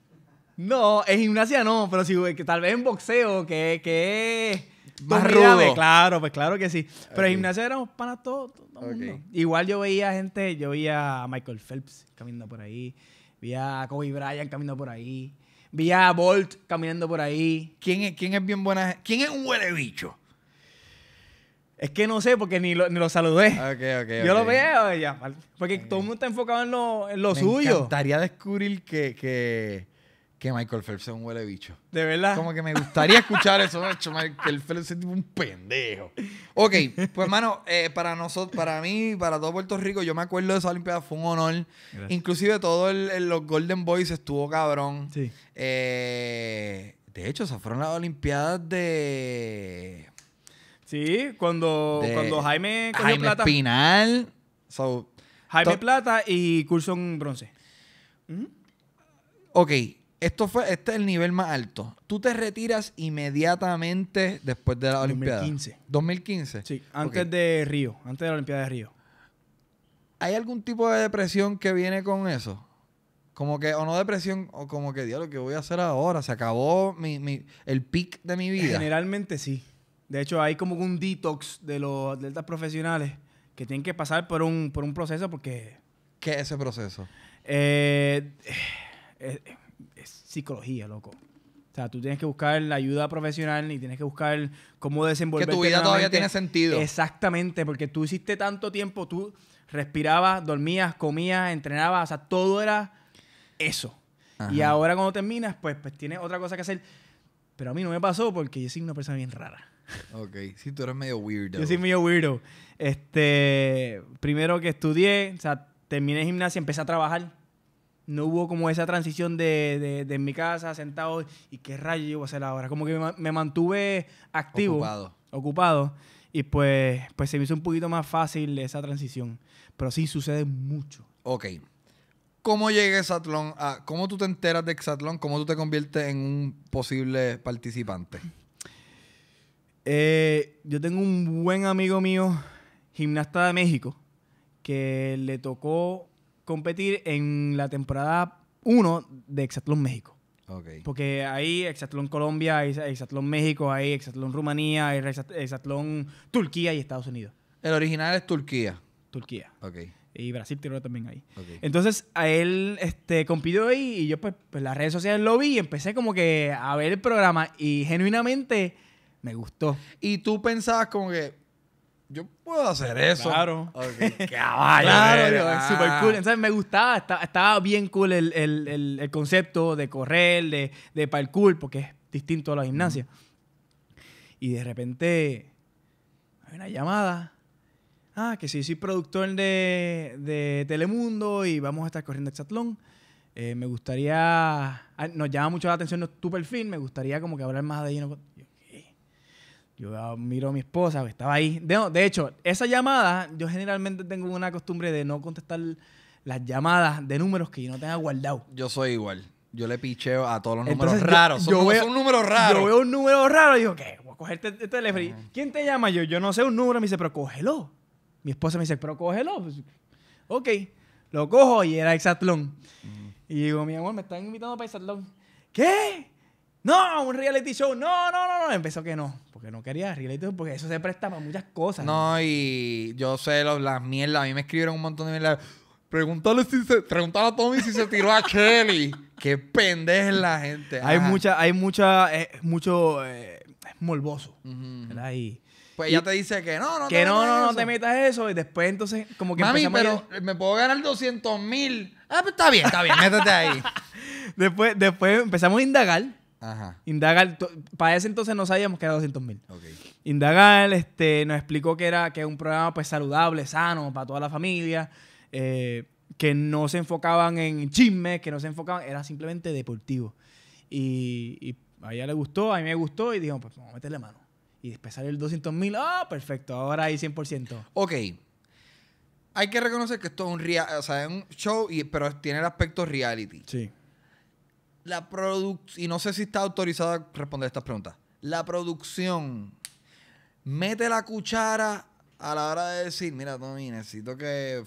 No, en gimnasia no, pero si tal vez en boxeo, que... que más rudo. claro, pues claro que sí. Pero el gimnasio éramos panas todo, todo mundo. Igual yo veía gente, yo veía a Michael Phelps caminando por ahí, Veía a Kobe Bryant caminando por ahí, Veía a Bolt caminando por ahí. ¿Quién es, quién es bien buena? ¿Quién es un huele bicho? Es que no sé, porque ni lo, saludé. yo lo veo ya. Porque todo el mundo está enfocado en lo, suyo. Me encantaría descubrir que, que Michael Phelps es un huele bicho. De verdad. Como que me gustaría escuchar eso, Michael Phelps es tipo un pendejo. Ok, pues, hermano, eh, para nosotros, para mí, para todo Puerto Rico, yo me acuerdo de esa Olimpiada, fue un honor. Inclusive todo los Golden Boys estuvo cabrón. Sí. Eh, de hecho, esas fueron las Olimpiadas de. Sí, cuando, cuando Jaime. Jaime plata. Pinal. Jaime Plata y Curson Bronce. Ok esto fue, este es el nivel más alto. Tú te retiras inmediatamente después de la Olimpiada. 2015. 2015. Sí, antes de Río, antes de la Olimpiada de Río. ¿Hay algún tipo de depresión que viene con eso? Como que, o no depresión, o como que, diablo, que voy a hacer ahora? Se acabó el pic de mi vida. Generalmente sí. De hecho, hay como un detox de los atletas profesionales que tienen que pasar por un, proceso porque... ¿Qué es ese proceso? eh, eh es psicología, loco. O sea, tú tienes que buscar la ayuda profesional y tienes que buscar cómo desenvolverte. Que tu vida todavía tiene sentido. Exactamente, porque tú hiciste tanto tiempo, tú respirabas, dormías, comías, entrenabas, o sea, todo era eso. Y ahora cuando terminas, pues, pues tienes otra cosa que hacer. Pero a mí no me pasó porque yo soy una persona bien rara. Ok, sí, tú eres medio weirdo. Yo soy medio weirdo. Este, primero que estudié, o sea, terminé gimnasia, empecé a trabajar no hubo como esa transición de, en mi casa, sentado, y qué rayo yo a hacer ahora. Como que me, mantuve activo. Ocupado. Ocupado. Y pues, pues se me hizo un poquito más fácil esa transición. Pero sí sucede mucho. Ok. ¿Cómo llega Exatlón a, ¿Cómo tú te enteras de Exatlón? ¿Cómo tú te conviertes en un posible participante? Eh, yo tengo un buen amigo mío, gimnasta de México, que le tocó competir en la temporada 1 de Exatlón México. Porque ahí Exatlón Colombia, hay México, ahí Exatlón Rumanía, hay Exatlón Turquía y Estados Unidos. El original es Turquía. Turquía. Ok. Y Brasil tiró también ahí. Entonces, a él este, compitió ahí y yo, pues, pues, las redes sociales lo vi y empecé como que a ver el programa y genuinamente me gustó. Y tú pensabas como que, yo puedo hacer eso. Claro. Caballo. Claro, es super ah. cool. Entonces me gustaba, estaba, bien cool el, concepto de correr, de, de parkour, porque es distinto a la gimnasia. Y de repente hay una llamada. Ah, que sí, soy productor de, Telemundo y vamos a estar corriendo exatlón. Eh, me gustaría. Ah, nos llama mucho la atención tu perfil, me gustaría como que hablar más de lleno. Yo miro a mi esposa, que estaba ahí. De, hecho, esa llamada, yo generalmente tengo una costumbre de no contestar las llamadas de números que yo no tenga guardado. Yo soy igual. Yo le picheo a todos los números raros. Yo, veo, un números raros. Yo veo un número raro y digo, ¿qué? Voy a cogerte el este teléfono. ¿Quién te llama? Yo, yo no sé un número. Me dice, pero cógelo. Mi esposa me dice, pero cógelo. Pues, ok, lo cojo y era Exatlón. Y digo, mi amor, me están invitando para Exatlón. ¿Qué? no, un reality show, no, no, no, no. Empezó que no, porque no quería reality show, porque eso se presta para muchas cosas. No, y yo sé las mierdas, a mí me escribieron un montón de mierdas. Pregúntale si se, pregúntale a Tommy si se tiró a Kelly. Qué pendeja la gente. Hay mucha, hay mucha, eh, mucho, eh, es morboso, pues ella te dice que no, no que no, no, no te metas eso. Y después entonces como que Mami, pero me puedo ganar 200 mil. Ah, pues está bien, está bien, métete ahí. después, después empezamos a indagar Ajá. Indagar, para ese entonces no sabíamos que era 200 mil. Indagal este, nos explicó que era que un programa pues, saludable, sano, para toda la familia, eh, que no se enfocaban en chismes, que no se enfocaban, era simplemente deportivo. Y, a ella le gustó, a mí me gustó y dijo, pues vamos a meterle mano. Y después salió el 200 mil, ah, perfecto, ahora hay 100%. Ok. Hay que reconocer que esto es un, un show, y, pero tiene el aspecto reality. Sí. La producción, y no sé si está autorizada a responder estas preguntas. La producción mete la cuchara a la hora de decir, mira, Tommy, necesito que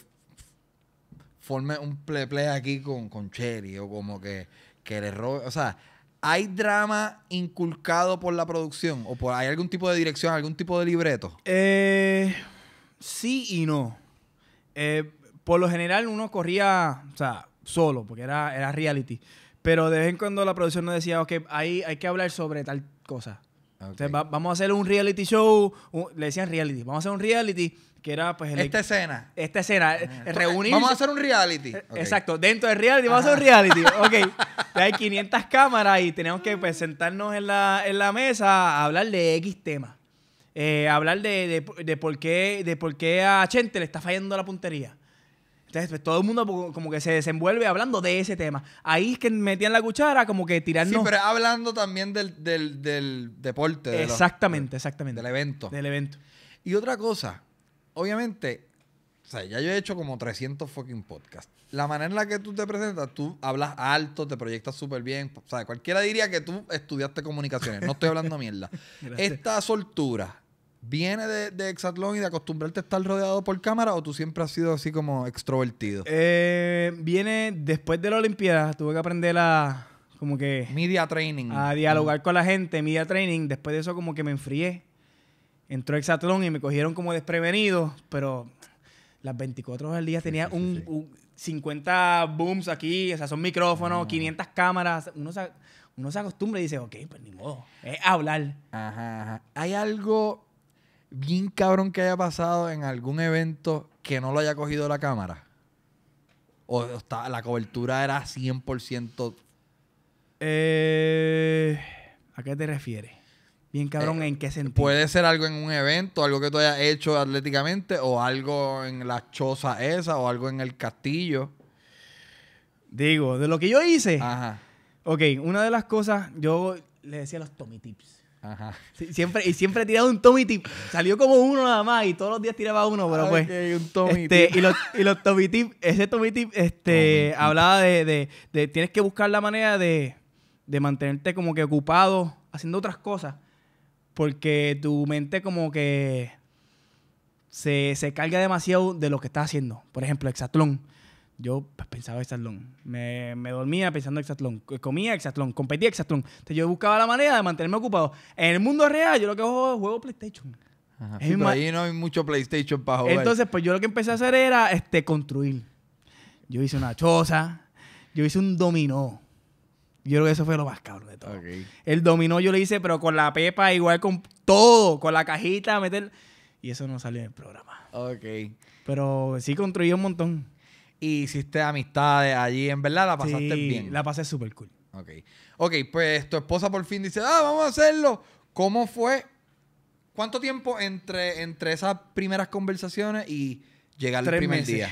forme un play, play aquí con, con Cherry o como que, que le robe. O sea, ¿hay drama inculcado por la producción? ¿O por, hay algún tipo de dirección, algún tipo de libreto? Eh, sí y no. Eh, por lo general uno corría, sea, solo, porque era, era reality. Pero de vez en cuando la producción nos decía, ok, hay que hablar sobre tal cosa. Entonces, vamos a hacer un reality show. le decían reality. Vamos a hacer un reality que era pues Esta escena. Esta escena. Eh, ah. eh, reunimos Vamos a hacer un reality. Eh, exacto. Dentro del reality, vamos a hacer un reality. Ok. hay 500 cámaras y tenemos que pues, sentarnos en la, mesa a hablar de X tema. hablar de, por qué, de por qué a Chente le está fallando la puntería. Entonces, pues, todo el mundo como que se desenvuelve hablando de ese tema. Ahí es que metían la cuchara, como que tirando. Sí, pero hablando también del, deporte. exactamente, exactamente. Del evento. Del evento. Y otra cosa, obviamente, ya yo he hecho como 300 fucking podcasts. La manera en la que tú te presentas, tú hablas alto, te proyectas súper bien. O sea, cualquiera diría que tú estudiaste comunicaciones. No estoy hablando mierda. Esta soltura, ¿Viene de, de y de acostumbrarte a estar rodeado por cámara o tú siempre has sido así como extrovertido? Eh, viene después de la Olimpiada, tuve que aprender a como que... Media training. A dialogar con la gente, media training. Después de eso como que me enfrié. Entró Exatlón y me cogieron como desprevenido, pero las 24 horas del día tenía un, 50 booms aquí, o sea, son micrófonos, 500 ah. cámaras. Uno se, uno acostumbra y dice, ok, pues ni modo, es hablar. Hay algo bien cabrón que haya pasado en algún evento que no lo haya cogido la cámara? ¿O, la cobertura era 100%? Eh, ¿A qué te refieres? Bien cabrón, eh, ¿en qué sentido? Puede ser algo en un evento, algo que tú hayas hecho atléticamente, o algo en la choza esa, o algo en el castillo. Digo, de lo que yo hice. Ajá. Ok, una de las cosas, yo le decía los Tommy Tips y siempre, y siempre un Tommy Tip. Salió como uno nada más y todos los días tiraba uno, pero pues. Este, y los, Tommy Tip, ese Tommy Tip este, hablaba de, de, tienes que buscar la manera de, mantenerte como que ocupado haciendo otras cosas. Porque tu mente como que se, carga demasiado de lo que estás haciendo. Por ejemplo, Exatlón yo pues, pensaba Exatlón. Me, me dormía pensando en Exatlón. Comía Exatlón. Competía Exatlón. Entonces yo buscaba la manera de mantenerme ocupado. En el mundo real, yo lo que juego es juego PlayStation. ahí no hay mucho PlayStation para jugar. Entonces, pues yo lo que empecé a hacer era este, construir. Yo hice una choza. Yo hice un dominó. Yo creo que eso fue lo más cabrón de todo. El dominó yo lo hice, pero con la pepa, igual con todo, con la cajita, meter. Y eso no salió en el programa. Ok. Pero sí construí un montón y hiciste amistades allí. En verdad la pasaste bien. La pasé súper cool. Ok. Ok, pues tu esposa por fin dice, ah, vamos a hacerlo. ¿Cómo fue? ¿Cuánto tiempo entre, entre esas primeras conversaciones y llegar el primer día?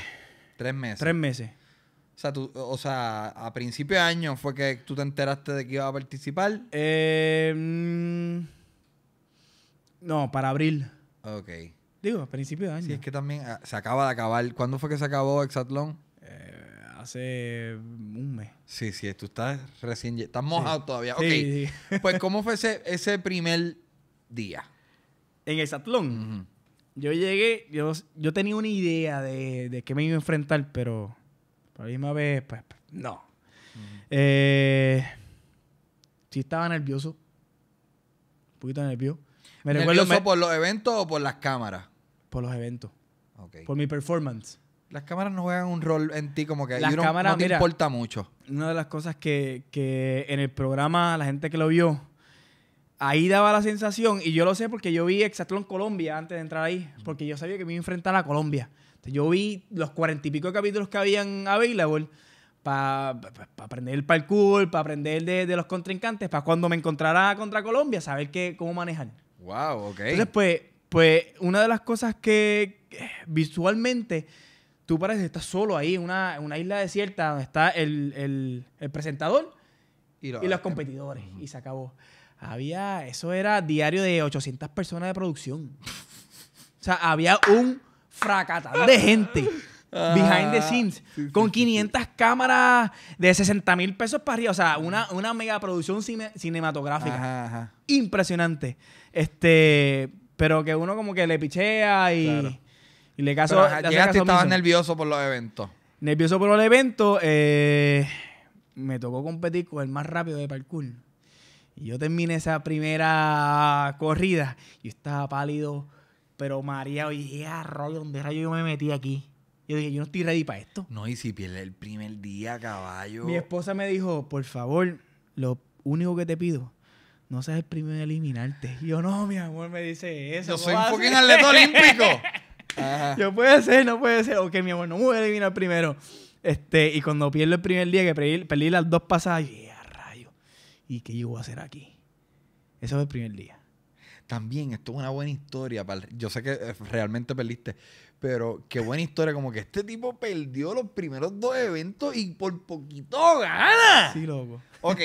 Tres meses. Tres meses. O sea, a principio de año fue que tú te enteraste de que iba a participar. Eh, mm, no, para abril. Ok. Digo, a principios de año. Sí, es que también ah, se acaba de acabar. ¿Cuándo fue que se acabó Exatlón? Eh, hace un mes. Sí, sí, tú estás recién... Estás mojado todavía. Sí, Sí. pues, ¿cómo fue ese, primer día? En Exatlón. Yo llegué, yo, yo tenía una idea de, de qué me iba a enfrentar, pero la misma vez, pues, pues no. Eh, sí estaba nervioso, un poquito nervioso. Me por los eventos o por las cámaras? Por los eventos. Okay. Por mi performance. Las cámaras no juegan un rol en ti como que las no te importa mucho. Una de las cosas que, que en el programa, la gente que lo vio, ahí daba la sensación, y yo lo sé porque yo vi Exatlón Colombia antes de entrar ahí, porque yo sabía que me iba a enfrentar a Colombia. yo vi los cuarenta y pico capítulos que habían available para aprender el parkour, para aprender de, los contrincantes, para cuando me encontrara contra Colombia, saber cómo manejan. Wow, ok. Entonces, pues, pues, una de las cosas que visualmente tú pareces estar solo ahí en una, isla desierta donde está el, presentador y, los competidores. Y se acabó. Había, eso era diario de 800 personas de producción. o sea, había un fracatán de gente. Ah, behind the scenes, con 500 cámaras de 60 mil pesos para arriba, o sea, una, una mega producción cinematográfica. Impresionante. Este, pero que uno como que le pichea y, le caso. estabas nervioso por los eventos. Nervioso por los eventos. Eh, me tocó competir con el más rápido de parkour. Y yo terminé esa primera corrida y estaba pálido, pero María Y dije, ah, ¿dónde yo me metí aquí? Yo dije, yo no estoy ready para esto. No, y si pierdes el primer día, caballo. Mi esposa me dijo, por favor, lo único que te pido no seas el primero en eliminarte. yo, no, mi amor, me dice eso. Yo soy un en atleta olímpico. Yo puede ser, no puede ser. Ok, mi amor, no me voy a eliminar primero. Este, y cuando pierdo el primer día, que perdí, las dos pasadas, yo, rayo. ¿Y qué yo voy a hacer aquí? Eso fue el primer día. También, esto es una buena historia. Yo sé que eh, realmente perdiste, pero qué buena historia, como que este tipo perdió los primeros dos eventos y por poquito gana. Sí, loco. Ok,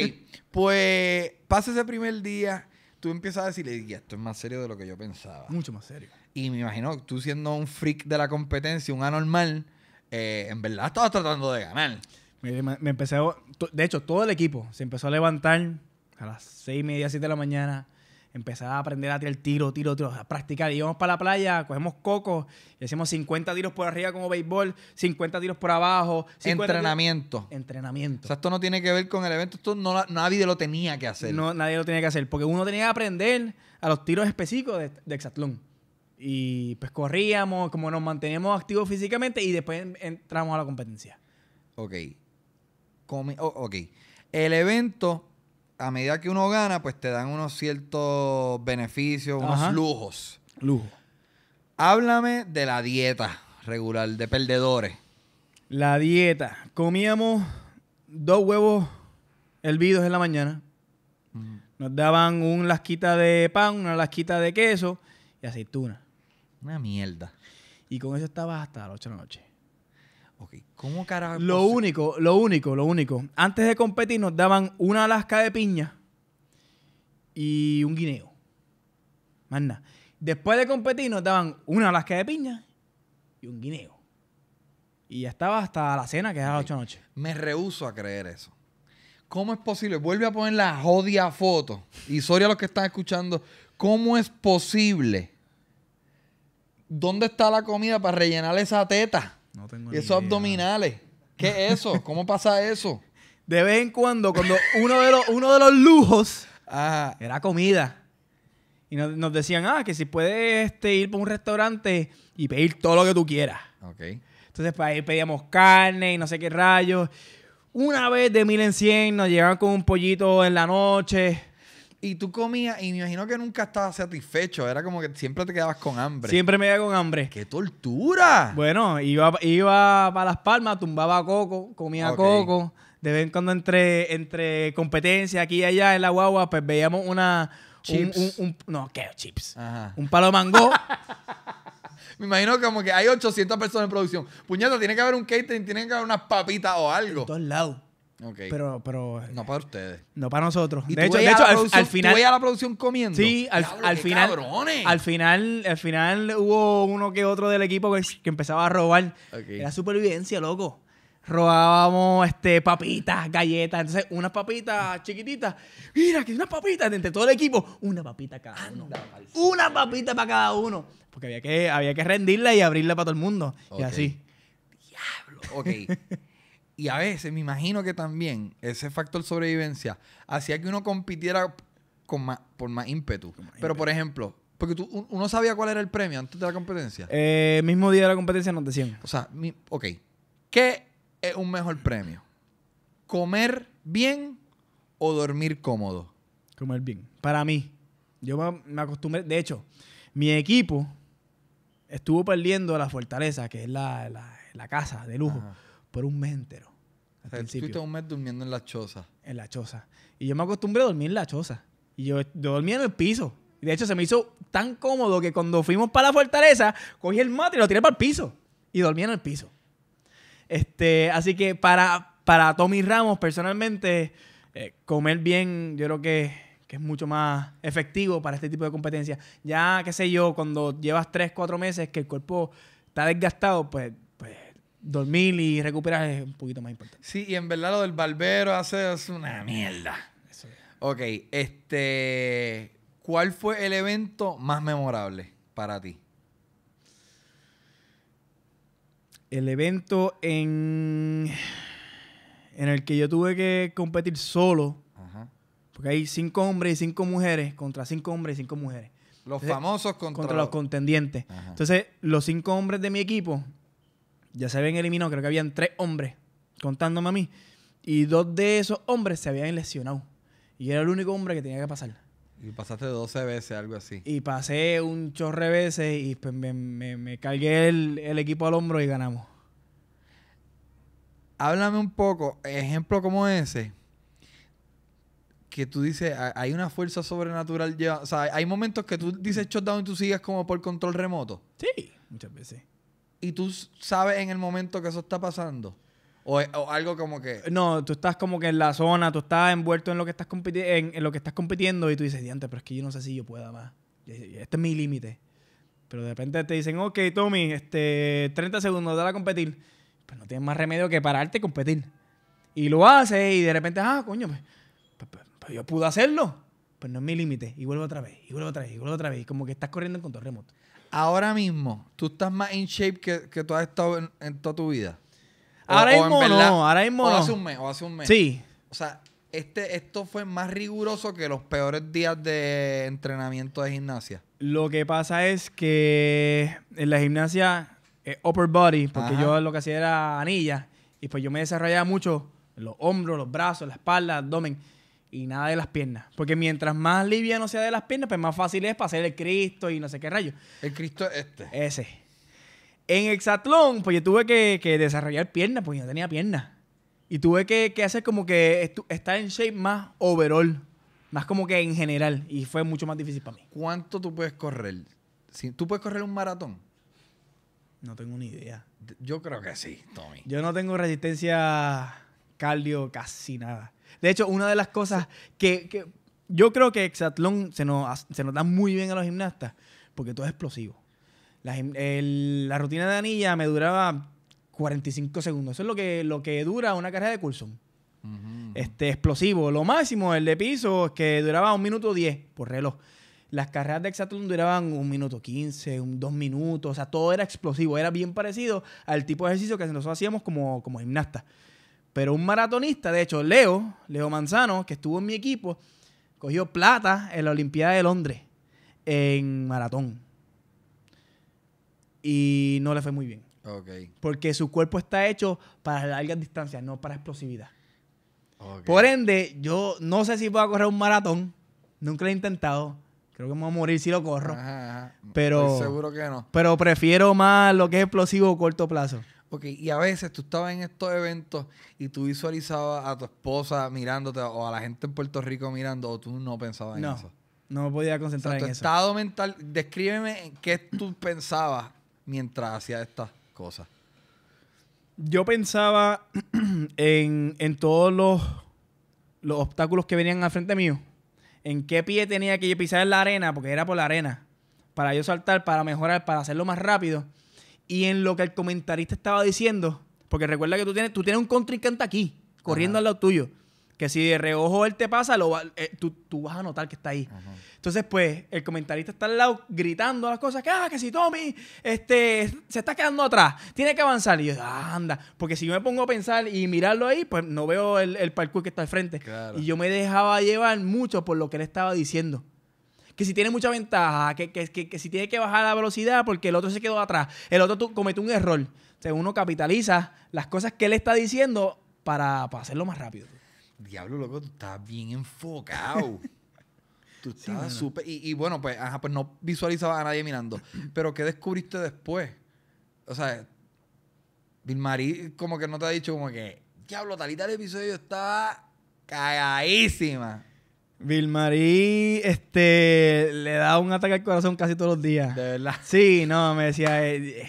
pues pasa ese primer día, tú empiezas a decirle, esto es más serio de lo que yo pensaba. Mucho más serio. Y me imagino, tú siendo un freak de la competencia, un anormal, eh, en verdad estabas tratando de ganar. Me, me empecé, de hecho, todo el equipo se empezó a levantar a las seis y media, siete de la mañana Empezaba a aprender a tirar tiro, tiro, tiro, a practicar. íbamos para la playa, cogemos cocos, y hacemos 50 tiros por arriba como béisbol, 50 tiros por abajo. Entrenamiento. Entrenamiento. O sea, esto no tiene que ver con el evento, esto no, nadie lo tenía que hacer. No, nadie lo tenía que hacer, porque uno tenía que aprender a los tiros específicos de, de Y pues corríamos, como nos manteníamos activos físicamente y después entramos a la competencia. Ok. ok. El evento a medida que uno gana, pues te dan unos ciertos beneficios, unos lujos. Lujo. Háblame de la dieta regular de perdedores. La dieta. Comíamos dos huevos hervidos en la mañana. Nos daban una lasquita de pan, una lasquita de queso y aceituna. Una mierda. Y con eso estaba hasta las 8 de la noche. Ok, ¿cómo carajo? Lo único, lo único, lo único. Antes de competir nos daban una lasca de piña y un guineo. Manda. Después de competir nos daban una lasca de piña y un guineo. Y ya estaba hasta la cena, que era a las 8 de la noche. Me rehuso a creer eso. ¿Cómo es posible? Vuelve a poner la jodia foto. Y sorry a los que están escuchando. ¿Cómo es posible? ¿Dónde está la comida para rellenar esa teta? tengo ¿Y esos abdominales? ¿Qué es eso? ¿Cómo pasa eso? De vez en cuando, cuando uno de los, uno de los lujos era comida. Y nos, decían, ah, que si puedes este, ir por un restaurante y pedir todo lo que tú quieras. Entonces, para pues, ahí pedíamos carne y no sé qué rayos. Una vez de mil en cien nos llegaban con un pollito en la noche y tú comías, y me imagino que nunca estabas satisfecho. Era como que siempre te quedabas con hambre. Siempre me quedaba con hambre. ¡Qué tortura! Bueno, iba, para Las Palmas, tumbaba coco, comía coco. De vez en cuando entre, entre competencia aquí y allá en la guagua, pues veíamos una... Chips. no, ¿qué? Chips. Un palo de mango. Me imagino como que hay 800 personas en producción. Puñeta, tiene que haber un catering, tiene que haber unas papitas o algo. En todos lados. Okay. Pero, pero. No para ustedes. No para nosotros. de hecho, al, final. a la producción comiendo. Sí, al, final. Al final, al final hubo uno que otro del equipo que, empezaba a robar. Era supervivencia, loco. Robábamos este, papitas, galletas. Entonces, unas papitas chiquititas. Mira, que unas papitas entre todo el equipo. Una papita cada uno. una papita para cada uno. Porque había que, había que rendirla y abrirla para todo el mundo. Y así. Diablo. Ok. Y a veces me imagino que también ese factor sobrevivencia hacía que uno compitiera con más, por más ímpetu. Pero por ejemplo, porque tú, uno sabía cuál era el premio antes de la competencia. Eh, mismo día de la competencia no decían. O sea, ok. ¿Qué es un mejor premio? ¿Comer bien o dormir cómodo? Comer bien. Para mí. Yo me, acostumbré. De hecho, mi equipo estuvo perdiendo la fortaleza, que es la, casa de lujo por un mes entero. un mes durmiendo en la choza. En la choza. Y yo me acostumbré a dormir en la choza. Y yo, dormía en el piso. de hecho, se me hizo tan cómodo que cuando fuimos para la fortaleza, cogí el mate y lo tiré para el piso. Y dormía en el piso. Este, así que para, para Tommy Ramos, personalmente, eh, comer bien, yo creo que, es mucho más efectivo para este tipo de competencia. Ya, qué sé yo, cuando llevas 3, 4 meses que el cuerpo está desgastado, pues dormir y recuperar es un poquito más importante. Sí, y en verdad lo del barbero hace es una mierda. Ok, este. ¿Cuál fue el evento más memorable para ti? El evento en. en el que yo tuve que competir solo. Porque hay cinco hombres y cinco mujeres contra cinco hombres y cinco mujeres. Los famosos contra, los, contendientes. Entonces, los cinco hombres de mi equipo ya se habían eliminado, creo que habían tres hombres contándome a mí. Y dos de esos hombres se habían lesionado. Y era el único hombre que tenía que pasar. Y pasaste 12 veces, algo así. Y pasé un chorre veces y pues me, me, cargué el, equipo al hombro y ganamos. Háblame un poco, ejemplo como ese, que tú dices, hay una fuerza sobrenatural. Ya, o sea, hay momentos que tú dices shutdown y tú sigues como por control remoto. Sí, muchas veces y tú sabes en el momento que eso está pasando. O, algo como que. No, tú estás como que en la zona, tú estás envuelto en lo que estás, en, lo que estás compitiendo y tú dices, diante, pero es que yo no sé si yo pueda más. Este es mi límite. Pero de repente te dicen, ok, Tommy, este, 30 segundos, dale a competir. Pues no tienes más remedio que pararte y competir. Y lo haces y de repente, ah, coño, pues, pues, pues, pues yo pude hacerlo. Pues no es mi límite. Y vuelvo otra vez, y vuelvo otra vez, y vuelvo otra vez. como que estás corriendo en control remoto ahora mismo, tú estás más in shape que, que tú has estado en, toda tu vida. ahora mismo no, ahora mismo o hace un mes, o hace un mes. Sí. O sea, este, esto fue más riguroso que los peores días de entrenamiento de gimnasia. Lo que pasa es que en la gimnasia, eh, upper body, porque yo lo que hacía era anilla, y pues yo me desarrollaba mucho los hombros, los brazos, la espalda, el abdomen y nada de las piernas. Porque mientras más liviano sea de las piernas, pues más fácil es para hacer el Cristo y no sé qué rayo. El Cristo este. Ese. En Hexatlón, pues yo tuve que, desarrollar piernas, pues yo no tenía piernas. Y tuve que, hacer como que estar en shape más overall, más como que en general. Y fue mucho más difícil para mí. ¿Cuánto tú puedes correr? ¿Tú puedes correr un maratón? No tengo ni idea. Yo creo que sí, Tommy. Yo no tengo resistencia cardio casi nada. De hecho, una de las cosas que, yo creo que Exatlón se nos, da muy bien a los gimnastas porque todo es explosivo. La, rutina de anilla me duraba 45 segundos. Eso es lo que, dura una carrera de Coulson. este, explosivo. Lo máximo, el de piso, es que duraba un minuto 10 por reloj. Las carreras de Exatlón duraban un minuto 15, un, dos minutos. O sea, todo era explosivo. Era bien parecido al tipo de ejercicio que nosotros hacíamos como, como gimnastas. Pero un maratonista, de hecho, Leo, Leo Manzano, que estuvo en mi equipo, cogió plata en la Olimpiada de Londres en maratón. Y no le fue muy bien. Porque su cuerpo está hecho para largas distancias, no para explosividad. Por ende, yo no sé si voy a correr un maratón. Nunca lo he intentado. Creo que me voy a morir si lo corro. Pero seguro que no. Pero prefiero más lo que es explosivo a corto plazo y a veces tú estabas en estos eventos y tú visualizabas a tu esposa mirándote o a la gente en Puerto Rico mirando o tú no pensabas en eso. No, me podía concentrar en tu estado mental, descríbeme qué tú pensabas mientras hacías estas cosas. Yo pensaba en, todos los, los obstáculos que venían al frente mío, en qué pie tenía que pisar en la arena, porque era por la arena, para yo saltar, para mejorar, para hacerlo más rápido y en lo que el comentarista estaba diciendo, porque recuerda que tú tienes, tú tienes un contrincante aquí, corriendo al lado tuyo. Que si de reojo él te pasa, eh, tú, vas a notar que está ahí. Entonces, pues, el comentarista está al lado gritando las cosas. Que, ah, que si Tommy este, se está quedando atrás, tiene que avanzar. Y yo, ah, anda. Porque si yo me pongo a pensar y mirarlo ahí, pues no veo el, parkour que está al frente. Y yo me dejaba llevar mucho por lo que él estaba diciendo que si tiene mucha ventaja, que, si tiene que bajar la velocidad porque el otro se quedó atrás, el otro cometió un error. O uno capitaliza las cosas que él está diciendo para, hacerlo más rápido. Diablo, loco, tú estás bien enfocado. tú estás súper... Y, bueno, pues, pues no visualizaba a nadie mirando. Pero ¿qué descubriste después? O sea, Vilmarí como que no te ha dicho como que, diablo, talita el episodio está cagadísima. Vilmarí este, le da un ataque al corazón casi todos los días. De verdad. Sí, no, me decía, eh,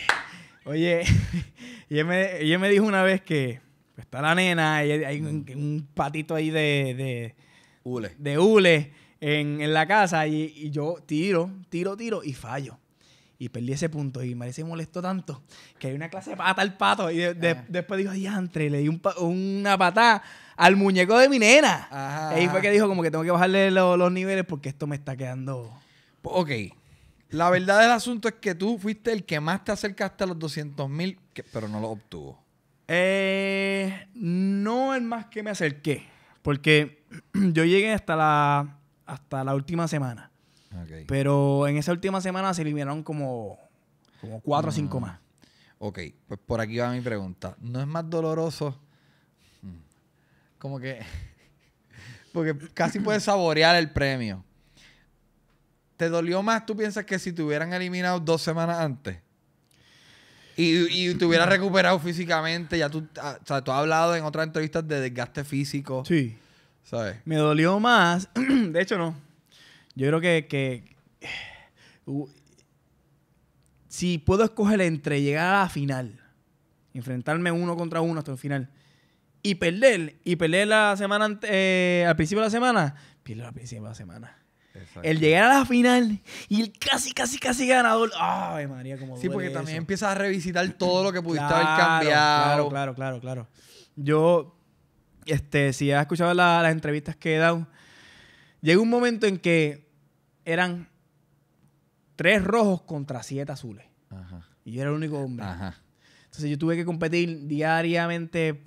oye, me, ella me dijo una vez que pues, está la nena, y hay mm. un, patito ahí de, de hule, en, la casa y yo tiro, tiro, tiro y fallo y perdí ese punto. Y me molestó tanto que hay una clase de pata al pato. Y ah. después dijo, diantre, le di una patada al muñeco de mi nena. Y ahí fue que dijo, como que tengo que bajarle los niveles porque esto me está quedando. Pues, ok. La verdad del asunto es que tú fuiste el que más te acercaste a los 200 mil, pero no lo obtuvo. Eh, no el más que me acerqué, porque yo llegué hasta la, hasta la última semana. Pero en esa última semana se eliminaron como, como cuatro o cinco mm. más. Ok, pues por aquí va mi pregunta. ¿No es más doloroso? Hmm. Como que. Porque casi puedes saborear el premio. ¿Te dolió más, tú piensas, que si te hubieran eliminado dos semanas antes? Y, y te hubieras recuperado físicamente. Ya tú, ah, o tú has hablado en otras entrevistas de desgaste físico. Sí. ¿Sabes? Me dolió más. de hecho, no. Yo creo que, si puedo escoger entre llegar a la final, enfrentarme uno contra uno hasta el final, y perder, y perder la semana eh, al principio de la semana, pierdo al principio de la semana. El llegar a la final y el casi, casi, casi ganador. Ay, María, como Sí, porque también empiezas a revisitar todo lo que pudiste haber cambiado. Claro, claro, claro, claro. Yo, este, si has escuchado las entrevistas que he dado, llega un momento en que eran tres rojos contra siete azules. Y yo era el único hombre. Entonces yo tuve que competir diariamente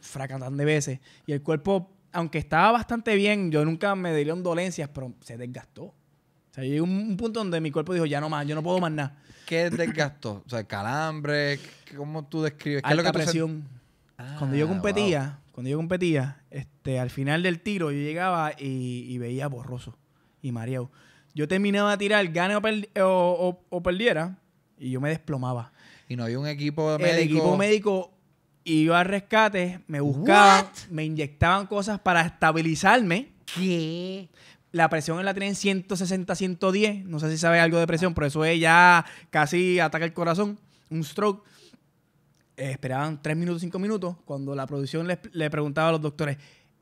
fracasando de veces. Y el cuerpo, aunque estaba bastante bien, yo nunca me dieron dolencias, pero se desgastó. O sea, llegó un, punto donde mi cuerpo dijo, ya no más, yo no puedo más nada. ¿Qué desgastó? o sea, calambre, ¿cómo tú describes? presión. Ah, cuando yo competía, cuando yo competía, este, al final del tiro yo llegaba y veía borroso y mareo. Yo terminaba de tirar, gane o, perdiera, y yo me desplomaba. Y no había un equipo médico. El equipo médico iba al rescate, me buscaba, me inyectaban cosas para estabilizarme. ¿Qué? La presión en la tienen 160, 110. No sé si sabe algo de presión, pero eso es ya casi ataca el corazón, un stroke. Eh, esperaban 3 minutos, 5 minutos, cuando la producción le, le preguntaba a los doctores,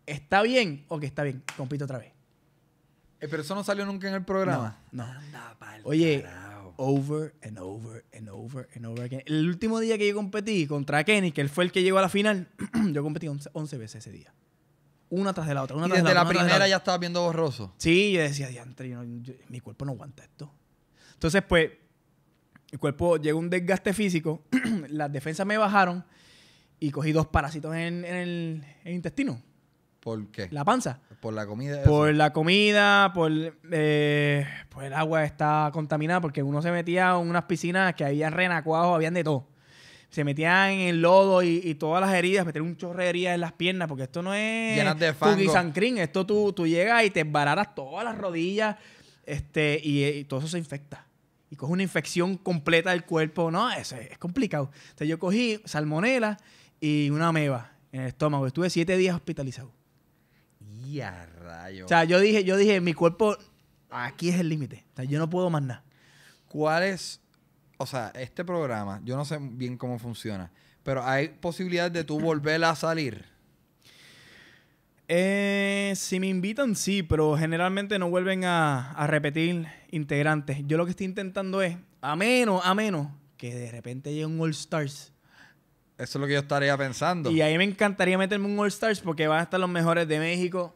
¿está bien o que está bien? Compito otra vez. Eh, pero eso no salió nunca en el programa. No. Oye, over and over and over and over again. El último día que yo competí contra Kenny, que él fue el que llegó a la final, yo competí 11, veces ese día una tras de la otra. desde la, primera ya estaba viendo borroso. Sí, yo decía, diantre, mi cuerpo no aguanta esto. Entonces, pues, el cuerpo llegó a un desgaste físico, las defensas me bajaron y cogí dos parásitos en, el, intestino. ¿Por qué? La panza. Por la comida. Por la comida, por, el agua está contaminada porque uno se metía en unas piscinas que había renacuajos, habían de todo. Se metían en el lodo y, todas las heridas, meter un chorrería de heridas en las piernas, porque esto no es Llenas de fango. Esto tú, tú llegas y te embararas todas las rodillas este, y, todo eso se infecta y coge una infección completa del cuerpo. No, eso es, complicado. Entonces yo cogí salmonela y una ameba en el estómago. Estuve siete días hospitalizado. O sea, yo dije, yo dije, mi cuerpo, aquí es el límite. O sea, yo no puedo más nada. ¿Cuál es? O sea, este programa, yo no sé bien cómo funciona, pero ¿hay posibilidad de tú volver a salir? Eh, si me invitan, sí, pero generalmente no vuelven a, repetir integrantes. Yo lo que estoy intentando es, a menos, a menos, que de repente llegue un All Stars. Eso es lo que yo estaría pensando. Y ahí me encantaría meterme un All Stars porque van a estar los mejores de México,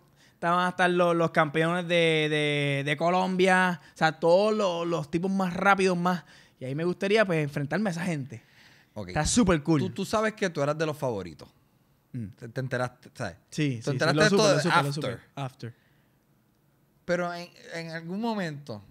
van a estar los, campeones de, Colombia, o sea, todos los, tipos más rápidos, más. Y ahí me gustaría pues enfrentarme a esa gente. Está súper cool. Tú, sabes que tú eras de los favoritos. Mm. Te, enteraste, ¿sabes? Sí, te enteraste de after. after. Pero en, en algún momento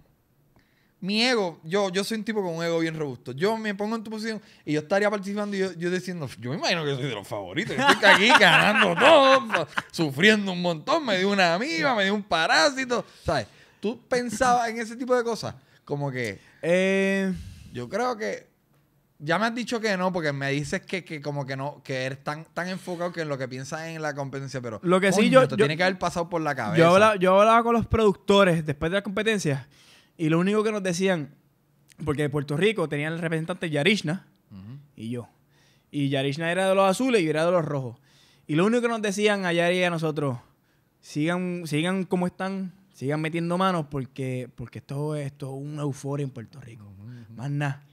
mi ego, yo, yo soy un tipo con un ego bien robusto. Yo me pongo en tu posición y yo estaría participando y yo, yo diciendo, yo me imagino que soy de los favoritos. Yo estoy aquí ganando todo, sufriendo un montón. Me dio una amiga, me dio un parásito. ¿Sabes? ¿Tú pensabas en ese tipo de cosas? Como que. Eh, yo creo que. Ya me has dicho que no, porque me dices que, como que no, que eres tan, tan enfocado que en lo que piensas en la competencia, pero lo que sí yo, tiene que haber pasado por la cabeza. Yo hablaba, yo hablaba con los productores después de la competencia y lo único que nos decían, porque de Puerto Rico tenían el representante Yarishna y yo. Y Yarishna era de los azules y yo era de los rojos. Y lo único que nos decían a Yari a nosotros, sigan, sigan como están, sigan metiendo manos porque, porque esto, esto es una euforia en Puerto Rico. Más nada.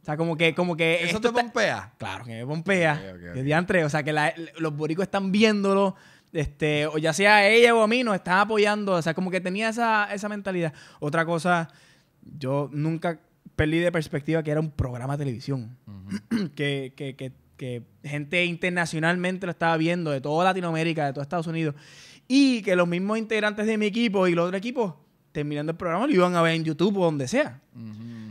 O sea, como que, como que. ¿Eso te pompea? Claro, que me pompea. de o sea, que los boricos están viéndolo, este, o ya sea ella o a mí, nos están apoyando. O sea, como que tenía esa, esa mentalidad. Otra cosa, yo nunca perdí de perspectiva que era un programa de televisión. que, gente internacionalmente lo estaba viendo, de toda Latinoamérica, de todo Estados Unidos. Y que los mismos integrantes de mi equipo y los otros equipos, terminando el programa, lo iban a ver en YouTube o donde sea.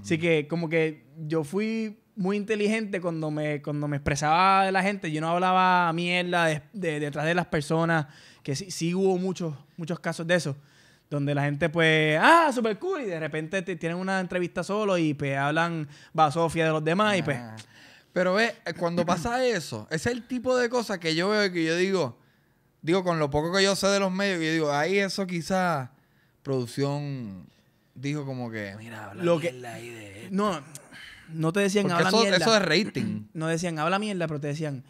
Así que como que yo fui muy inteligente cuando me, cuando me expresaba de la gente. Yo no hablaba mierda detrás de las personas, que sí, sí, hubo muchos, muchos casos de eso, donde la gente pues, ah, super cool, y de repente te, tienen una entrevista solo y pues hablan basofia de los demás y pues... Ah. Pero ve, eh, cuando pasa eso, es el tipo de cosas que yo veo que yo digo, digo, con lo poco que yo sé de los medios, yo digo, ahí eso quizá producción dijo como que, mira, habla lo que, ahí No, no te decían habla mierda. Eso es rating. No decían habla mierda, pero te decían.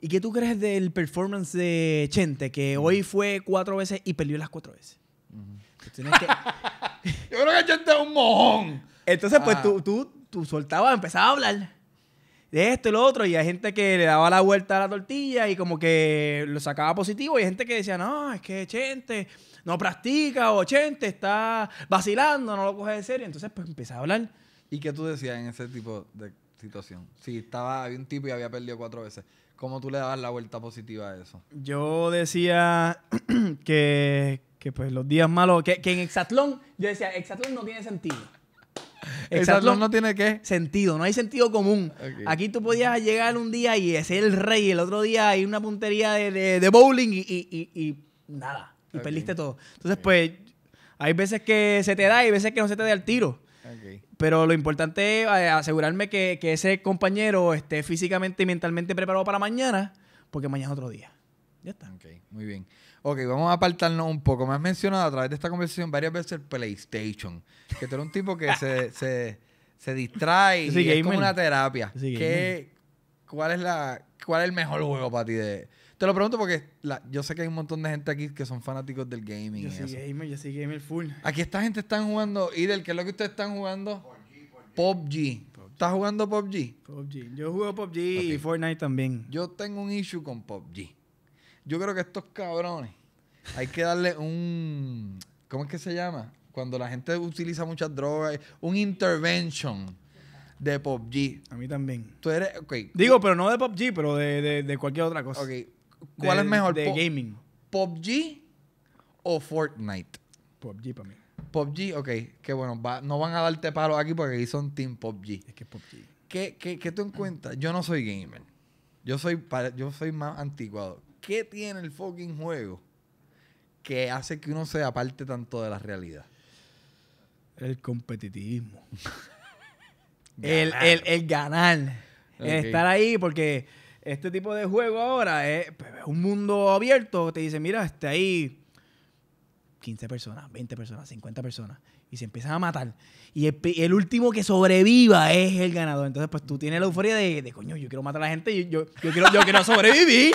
¿Y qué tú crees del performance de Chente, que hoy fue cuatro veces y perdió las cuatro veces? Yo creo que Chente es un mojón. Entonces, pues ah. tú, tú, tú soltabas, empezabas a hablar de esto y lo otro. Y hay gente que le daba la vuelta a la tortilla y como que lo sacaba positivo. Y hay gente que decía, no, es que Chente no practica o Chente está vacilando, no lo coge de serio. Entonces, pues empezaba a hablar ¿Y qué tú decías en ese tipo de situación? Si estaba, había un tipo y había perdido cuatro veces, ¿cómo tú le dabas la vuelta positiva a eso? Yo decía que, pues los días malos, que, en Hexatlón, yo decía, Hexatlón no tiene sentido. Exatlón no tiene qué? Sentido, no hay sentido común. Aquí tú podías llegar un día y ser el rey, el otro día hay una puntería de, bowling y, nada, y perdiste todo. Entonces, pues, hay veces que se te da y veces que no se te da el tiro. Pero lo importante es eh, asegurarme que, ese compañero esté físicamente y mentalmente preparado para mañana, porque mañana es otro día. Ya está. Ok, muy bien. Ok, vamos a apartarnos un poco. Me has mencionado a través de esta conversación varias veces el PlayStation. Que tú eres un tipo que se, distrae y es como una terapia. ¿Qué, ¿Cuál es la cuál es el mejor juego para ti de...? Te lo pregunto porque yo sé que hay un montón de gente aquí que son fanáticos del gaming. Yo soy gamer, yo full. Aquí esta gente está jugando, del ¿qué es lo que ustedes están jugando? Pop G, ¿Estás jugando Pop G, Yo juego Pop G y Fortnite también. Yo tengo un issue con Pop G. Yo creo que estos cabrones hay que darle un... ¿Cómo es que se llama? Cuando la gente utiliza muchas drogas. Un intervention de Pop G. A mí también. Tú eres... Okay. Digo, pero no de Pop G, pero de, cualquier otra cosa. Ok. ¿Cuál es mejor? De Pop, G o Fortnite? Pop G para mí. PUBG, ok, que bueno, no van a darte palos aquí porque aquí son Team PUBG. Es que es PUBG. ¿Qué, qué, qué tú encuentras? Yo no soy gamer. Yo soy, yo soy más anticuado. ¿Qué tiene el fucking juego que hace que uno sea parte tanto de la realidad? El competitivismo. el, el, ganar. estar ahí porque este tipo de juego ahora es, pues, un mundo abierto. Te dice, mira, está ahí 15 personas, 20 personas, 50 personas, y se empiezan a matar. Y el, último que sobreviva es el ganador. Entonces, pues tú tienes la euforia de, coño, yo quiero matar a la gente, y yo, quiero, yo sobrevivir.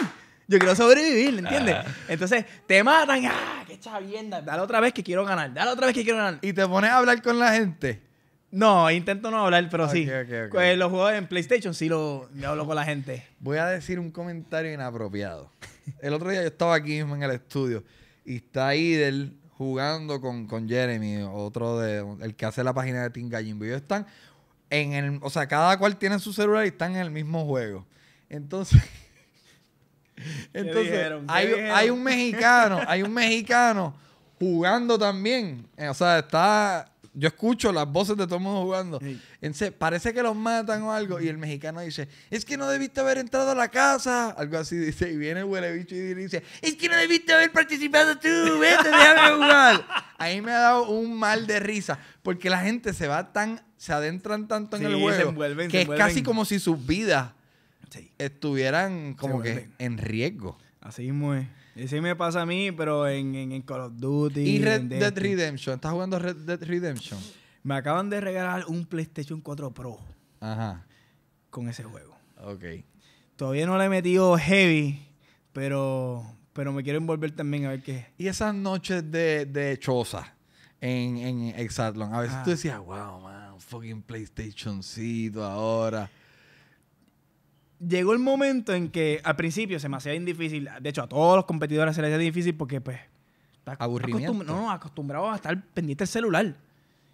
Yo quiero sobrevivir, ¿entiendes? Ah. Entonces, te matan, ¡ah! ¡Qué chavienda! Dale otra vez que quiero ganar, dale otra vez que quiero ganar. ¿Y te pones a hablar con la gente? No, intento no hablar, pero sí. Pues, los juegos en PlayStation sí lo, hablo con la gente. Voy a decir un comentario inapropiado. El otro día yo estaba aquí mismo en el estudio y está ahí del jugando con, con Jeremy, otro de el que hace la página de Team Gallimbo. Ellos están en el, o sea, cada cual tiene su celular y están en el mismo juego. Entonces, entonces hay, hay, un mexicano, hay un mexicano jugando también. Eh, o sea, está yo escucho las voces de todo el jugando. parece que los matan o algo. Y el mexicano dice, es que no debiste haber entrado a la casa. Algo así dice. Y viene el huele y dice, es que no debiste haber participado tú. Vete, déjame jugar. Ahí me ha dado un mal de risa. Porque la gente se va tan, se adentran tanto en el juego. que es casi como si sus vidas estuvieran como que en riesgo. Así mismo es. Sí me pasa a mí, pero en, en, Call of Duty. ¿Y Red Dead Redemption? ¿Estás jugando Red Dead Redemption? Me acaban de regalar un PlayStation 4 Pro. Ajá. Con ese juego. Ok. Todavía no le he metido heavy, pero, pero me quiero envolver también a ver qué Y esas noches de, de choza en, en Exatlon, a veces tú decías, wow, man, un fucking PlayStationcito ahora llegó el momento en que al principio se me hacía difícil. De hecho, a todos los competidores se les hacía difícil porque, pues, Aburrimiento. no, acostumbrado a estar pendiente el celular.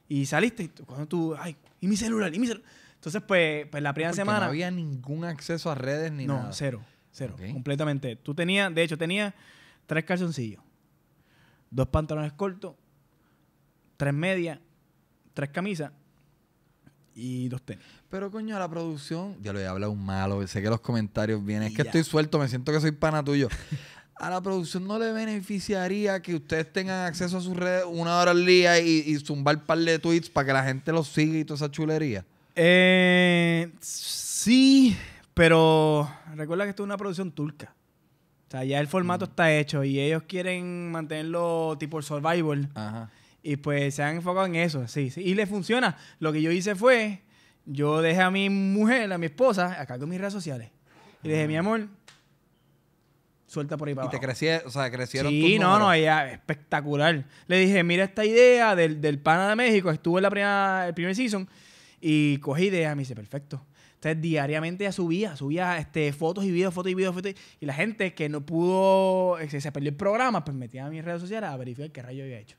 Y saliste y cuando tú, ay, ¿y mi celular? ¿Y mi celular? Entonces, pues, pues la primera semana. No había ningún acceso a redes ni nada. No, cero, cero, completamente. Tú tenías, de hecho, tenías tres calzoncillos, dos pantalones cortos, tres medias, tres camisas y dos tenis. Pero coño, a la producción, ya lo he hablado malo, sé que los comentarios vienen, es que estoy suelto, me siento que soy pana tuyo. a la producción no le beneficiaría que ustedes tengan acceso a sus redes una hora al día y, zumbar un par de tweets para que la gente los siga y toda esa chulería? Eh, sí, pero recuerda que esto es una producción turca. O sea, ya el formato está hecho y ellos quieren mantenerlo tipo el survival Ajá. Y pues se han enfocado en eso, sí, sí. Y le funciona. Lo que yo hice fue, yo dejé a mi mujer, a mi esposa, a cargo de mis redes sociales. Y le dije, mi mm. amor, suelta por ahí para Y te crecieron, o sea, crecieron Sí, no, no, espectacular. Le dije, mira esta idea del, del pana de México, estuvo en la primera, el primer season, y cogí idea, me dice, perfecto. Entonces, diariamente ya subía, subía este, fotos y videos, fotos y videos, fotos. Y, la gente que no pudo, se, se perdió el programa, pues metía a mis redes sociales a verificar qué rayo había hecho.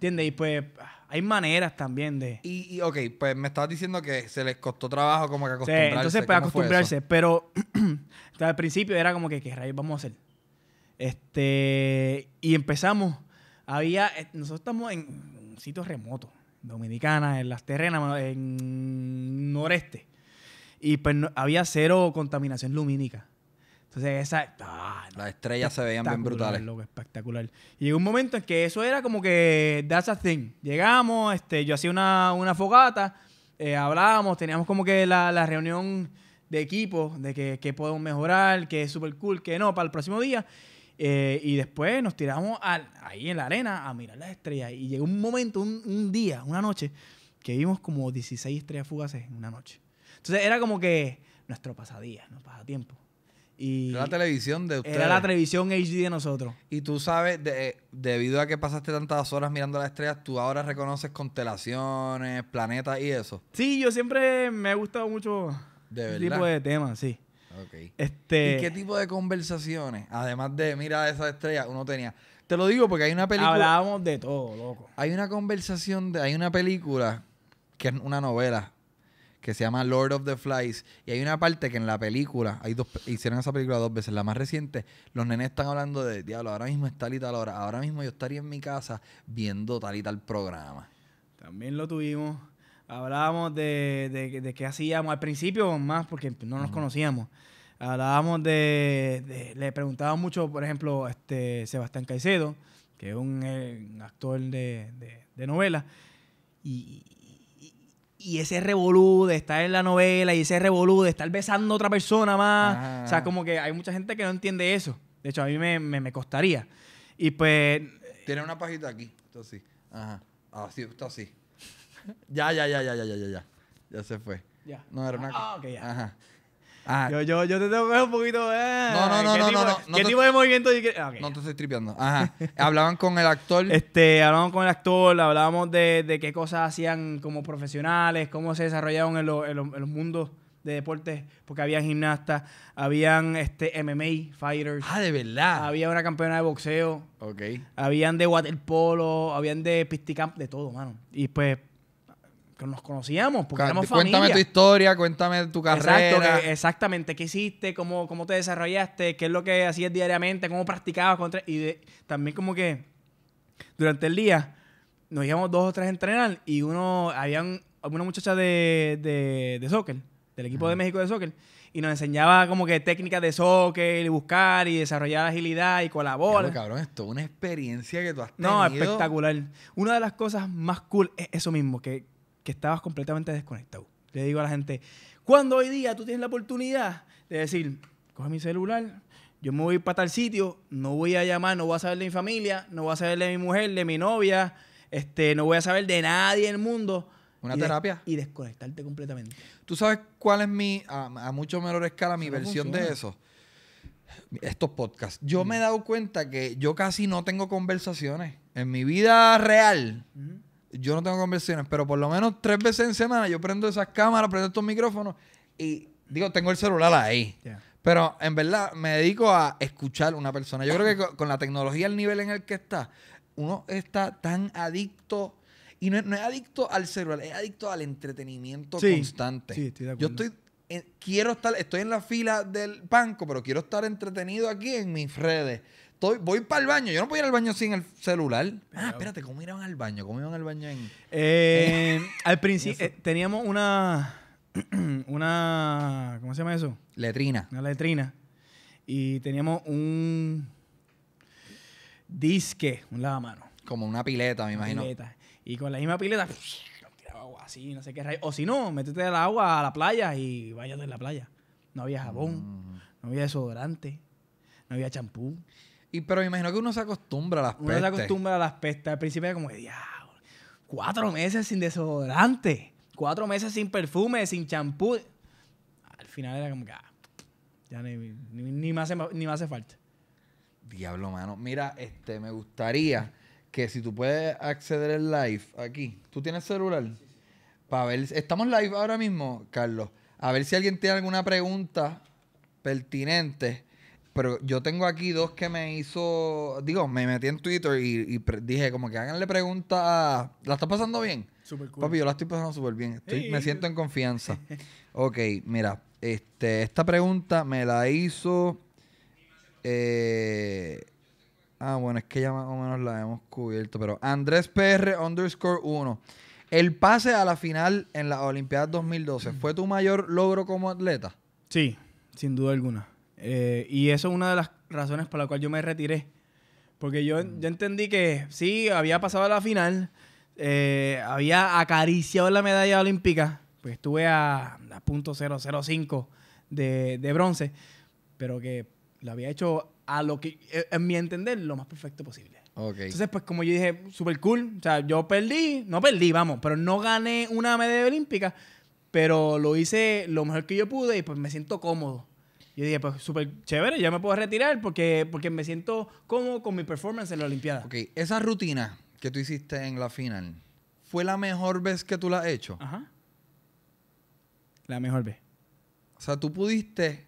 ¿Entiendes? Y pues hay maneras también de... Y, ok, pues me estabas diciendo que se les costó trabajo como que acostumbrarse. Sí, entonces pues acostumbrarse, pero al principio era como que, ¿qué rayos vamos a hacer? Este, y empezamos. Había, eh, nosotros estamos en un sitio remoto, Dominicana, en las terrenas, en noreste. Y pues había cero contaminación lumínica. Entonces esa... Ah, las estrellas se veían bien brutales. Loco, espectacular. Y llegó un momento en que eso era como que that's a thing. Llegamos, este, yo hacía una, fogata, eh, hablábamos, teníamos como que la, reunión de equipo, de que, podemos mejorar, que es súper cool, que no, para el próximo día. Eh, y después nos tiramos ahí en la arena a mirar las estrellas. Y llegó un momento, un, día, una noche, que vimos como 16 estrellas fugaces en una noche. Entonces era como que nuestro pasadía, nuestro pasatiempo era la televisión de ustedes. Era la televisión HD de nosotros. Y tú sabes, eh, debido a que pasaste tantas horas mirando las estrellas, tú ahora reconoces constelaciones, planetas y eso. Sí, yo siempre me ha gustado mucho ¿De ese tipo de temas, sí. Este... ¿Y qué tipo de conversaciones, además de mira esas estrellas, uno tenía? Te lo digo porque hay una película. Hablábamos de todo, loco. Hay una conversación, hay una película que es una novela que se llama Lord of the Flies. Y hay una parte que en la película, hay dos, hicieron esa película dos veces, la más reciente, los nenes están hablando de, diablo, ahora mismo es tal y tal hora, ahora mismo yo estaría en mi casa viendo tal y tal programa. También lo tuvimos. Hablábamos de, de, qué hacíamos al principio, más porque no nos conocíamos. Hablábamos de, Le preguntaba mucho, por ejemplo, este Sebastián Caicedo, que es un, eh, actor de, de novela. Y, y ese revolú de estar en la novela y ese revolú de estar besando a otra persona más. O sea, como que hay mucha gente que no entiende eso. De hecho, a mí me, costaría. Y pues. Tiene una pajita aquí. esto sí, Ajá. Así, ah, está así. ya, ya, ya, ya, ya, ya, ya, ya. Ya se fue. Ya. No, era una. Ah, ok, ya. Ajá. Ah. Yo, te tengo que ver un poquito. no, eh. no, no, no, ¿Qué tipo de movimiento? Ah, no te estoy tripeando. Ajá. hablaban con el actor. Este, hablamos con el actor, hablábamos de, qué cosas hacían como profesionales, cómo se desarrollaban en, los mundos de deportes, porque había gimnastas, habían este MMA fighters. Ah, de verdad. Había una campeona de boxeo. Ok. Habían de waterpolo, habían de pisticamp, de todo, mano. Y pues nos conocíamos, porque éramos familia. Cuéntame tu historia, cuéntame tu carrera. Exacto, exactamente, qué hiciste, cómo, cómo te desarrollaste, qué es lo que hacías diariamente, cómo practicabas. Contra, y también como que durante el día nos íbamos dos o tres a entrenar y uno, había una muchacha de, soccer, del equipo de México de soccer, y nos enseñaba como que técnicas de soccer y buscar y desarrollar agilidad y colaborar. cabrón, esto es una experiencia que tú has tenido. No, espectacular. Una de las cosas más cool es eso mismo, que estabas completamente desconectado. Le digo a la gente, cuando hoy día tú tienes la oportunidad de decir, coge mi celular, yo me voy para tal sitio, no voy a llamar, no voy a saber de mi familia, no voy a saber de mi mujer, de mi novia, este, no voy a saber de nadie en el mundo. Una terapia. y desconectarte completamente. ¿Tú sabes cuál es mi, a, mucho menor escala, mi versión de eso? Estos podcasts. Yo me he dado cuenta que yo casi no tengo conversaciones. En mi vida real, yo no tengo conversiones, pero por lo menos tres veces en semana yo prendo esas cámaras, prendo estos micrófonos y digo, tengo el celular ahí. Pero en verdad me dedico a escuchar a una persona. Yo creo que con, la tecnología, el nivel en el que está, uno está tan adicto. Y no, es, adicto al celular, es adicto al entretenimiento constante. Yo estoy quiero estar, estoy en la fila del banco, pero quiero estar entretenido aquí en mis redes voy para el baño. Yo no puedo ir al baño sin el celular. Ah, espérate, ¿cómo iban al baño? ¿Cómo iban al baño en.? Eh, al principio eh, teníamos una. una. ¿Cómo se llama eso? Letrina. Una letrina. Y teníamos un. disque, un lavamano. Como una pileta, me imagino. Y con la misma pileta. tiraba agua así, no sé qué rayo. O si no, métete el agua a la playa y váyate en la playa. No había jabón, mm. no había desodorante, no había champú. Y, pero me imagino que uno se acostumbra a las Uno se acostumbra a las pestes. Al principio era como, diablo, cuatro meses sin desodorante, cuatro meses sin perfume, sin champú. Al final era como ah, ya ni, ni, me hace, falta. Diablo, mano. Mira, este, me gustaría que si tú puedes acceder al live aquí. ¿Tú tienes celular? ver, estamos live ahora mismo, Carlos. A ver si alguien tiene alguna pregunta pertinente pero yo tengo aquí dos que me hizo. Digo, me metí en Twitter y, dije, como que háganle pregunta. ¿La estás pasando bien? cool. Papi, yo la estoy pasando súper bien. Me siento en confianza. ok, mira. Este, esta pregunta me la hizo. Eh, ah, bueno, es que ya más o menos la hemos cubierto, pero Andrés PR underscore 1. El pase a la final en la Olimpiada 2012, ¿fue tu mayor logro como atleta? Sí, sin duda alguna. Eh, y eso es una de las razones por la cual yo me retiré. Porque yo, mm. yo entendí que sí, había pasado a la final, eh, había acariciado la medalla olímpica, pues estuve a, a .005 de, de bronce, pero que lo había hecho a lo que, eh, en mi entender, lo más perfecto posible. Okay. Entonces, pues como yo dije, super cool. O sea, yo perdí, no perdí, vamos, pero no gané una medalla olímpica, pero lo hice lo mejor que yo pude y pues me siento cómodo. Yo dije, pues súper chévere, ya me puedo retirar porque, porque me siento cómodo con mi performance en la Olimpiada. Ok, esa rutina que tú hiciste en la final, ¿fue la mejor vez que tú la has hecho? Ajá. La mejor vez. O sea, tú pudiste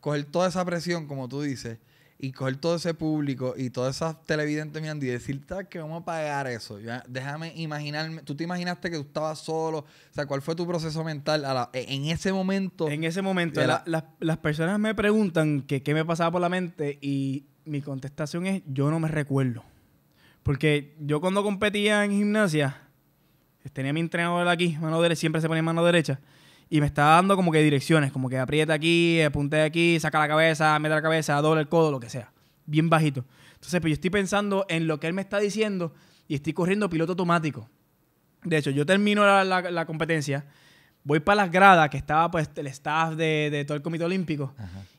coger toda esa presión, como tú dices, y coger todo ese público y todas esas televidentes mirando y decirte que vamos a pagar eso. ¿ya? Déjame imaginarme. Tú te imaginaste que tú estabas solo. O sea, ¿cuál fue tu proceso mental e, en ese momento? En ese momento. las, personas me preguntan que qué me pasaba por la mente y mi contestación es yo no me recuerdo. Porque yo cuando competía en gimnasia, tenía mi entrenador aquí, mano derecha, siempre se ponía mano derecha y me estaba dando como que direcciones, como que aprieta aquí, apunte aquí, saca la cabeza, mete la cabeza, doble el codo, lo que sea. Bien bajito. Entonces, pues yo estoy pensando en lo que él me está diciendo y estoy corriendo piloto automático. De hecho, yo termino la, la, competencia, voy para las gradas que estaba pues el staff de, de todo el Comité Olímpico.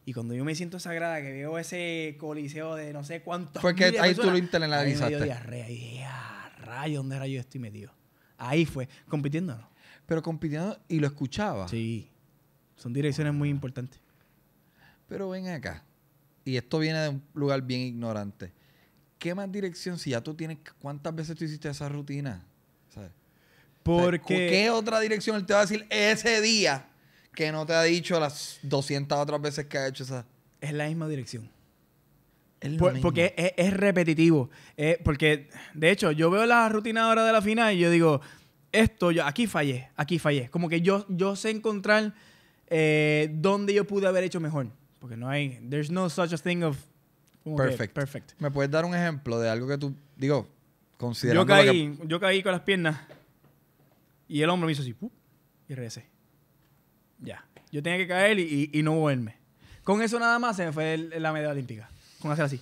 Y cuando yo me siento esa grada, que veo ese coliseo de no sé cuántos. Fue que ahí tú lo internalizaste. diarrea. Y dije, ah, ¿dónde estoy metido? Ahí fue, compitiendo pero compitiendo y lo escuchaba. Sí, son direcciones muy importantes. Pero ven acá, y esto viene de un lugar bien ignorante. ¿Qué más dirección si ya tú tienes, cuántas veces tú hiciste esa rutina? ¿Sabes? Porque... ¿Qué otra dirección él te va a decir ese día que no te ha dicho las 200 otras veces que ha hecho esa? Es la misma dirección. Es porque es, repetitivo. Eh, porque, de hecho, yo veo la rutina ahora de la final y yo digo, esto, yo, aquí fallé, aquí fallé. Como que yo, yo sé encontrar eh, dónde yo pude haber hecho mejor. Porque no hay, there's no such a thing of perfect. ¿Me puedes dar un ejemplo de algo que tú, digo, considerando... Yo caí, yo caí con las piernas y el hombre me hizo así, y regresé. Ya. Yo tenía que caer y, no moverme. Con eso nada más se me fue la medalla olímpica. Con hacer así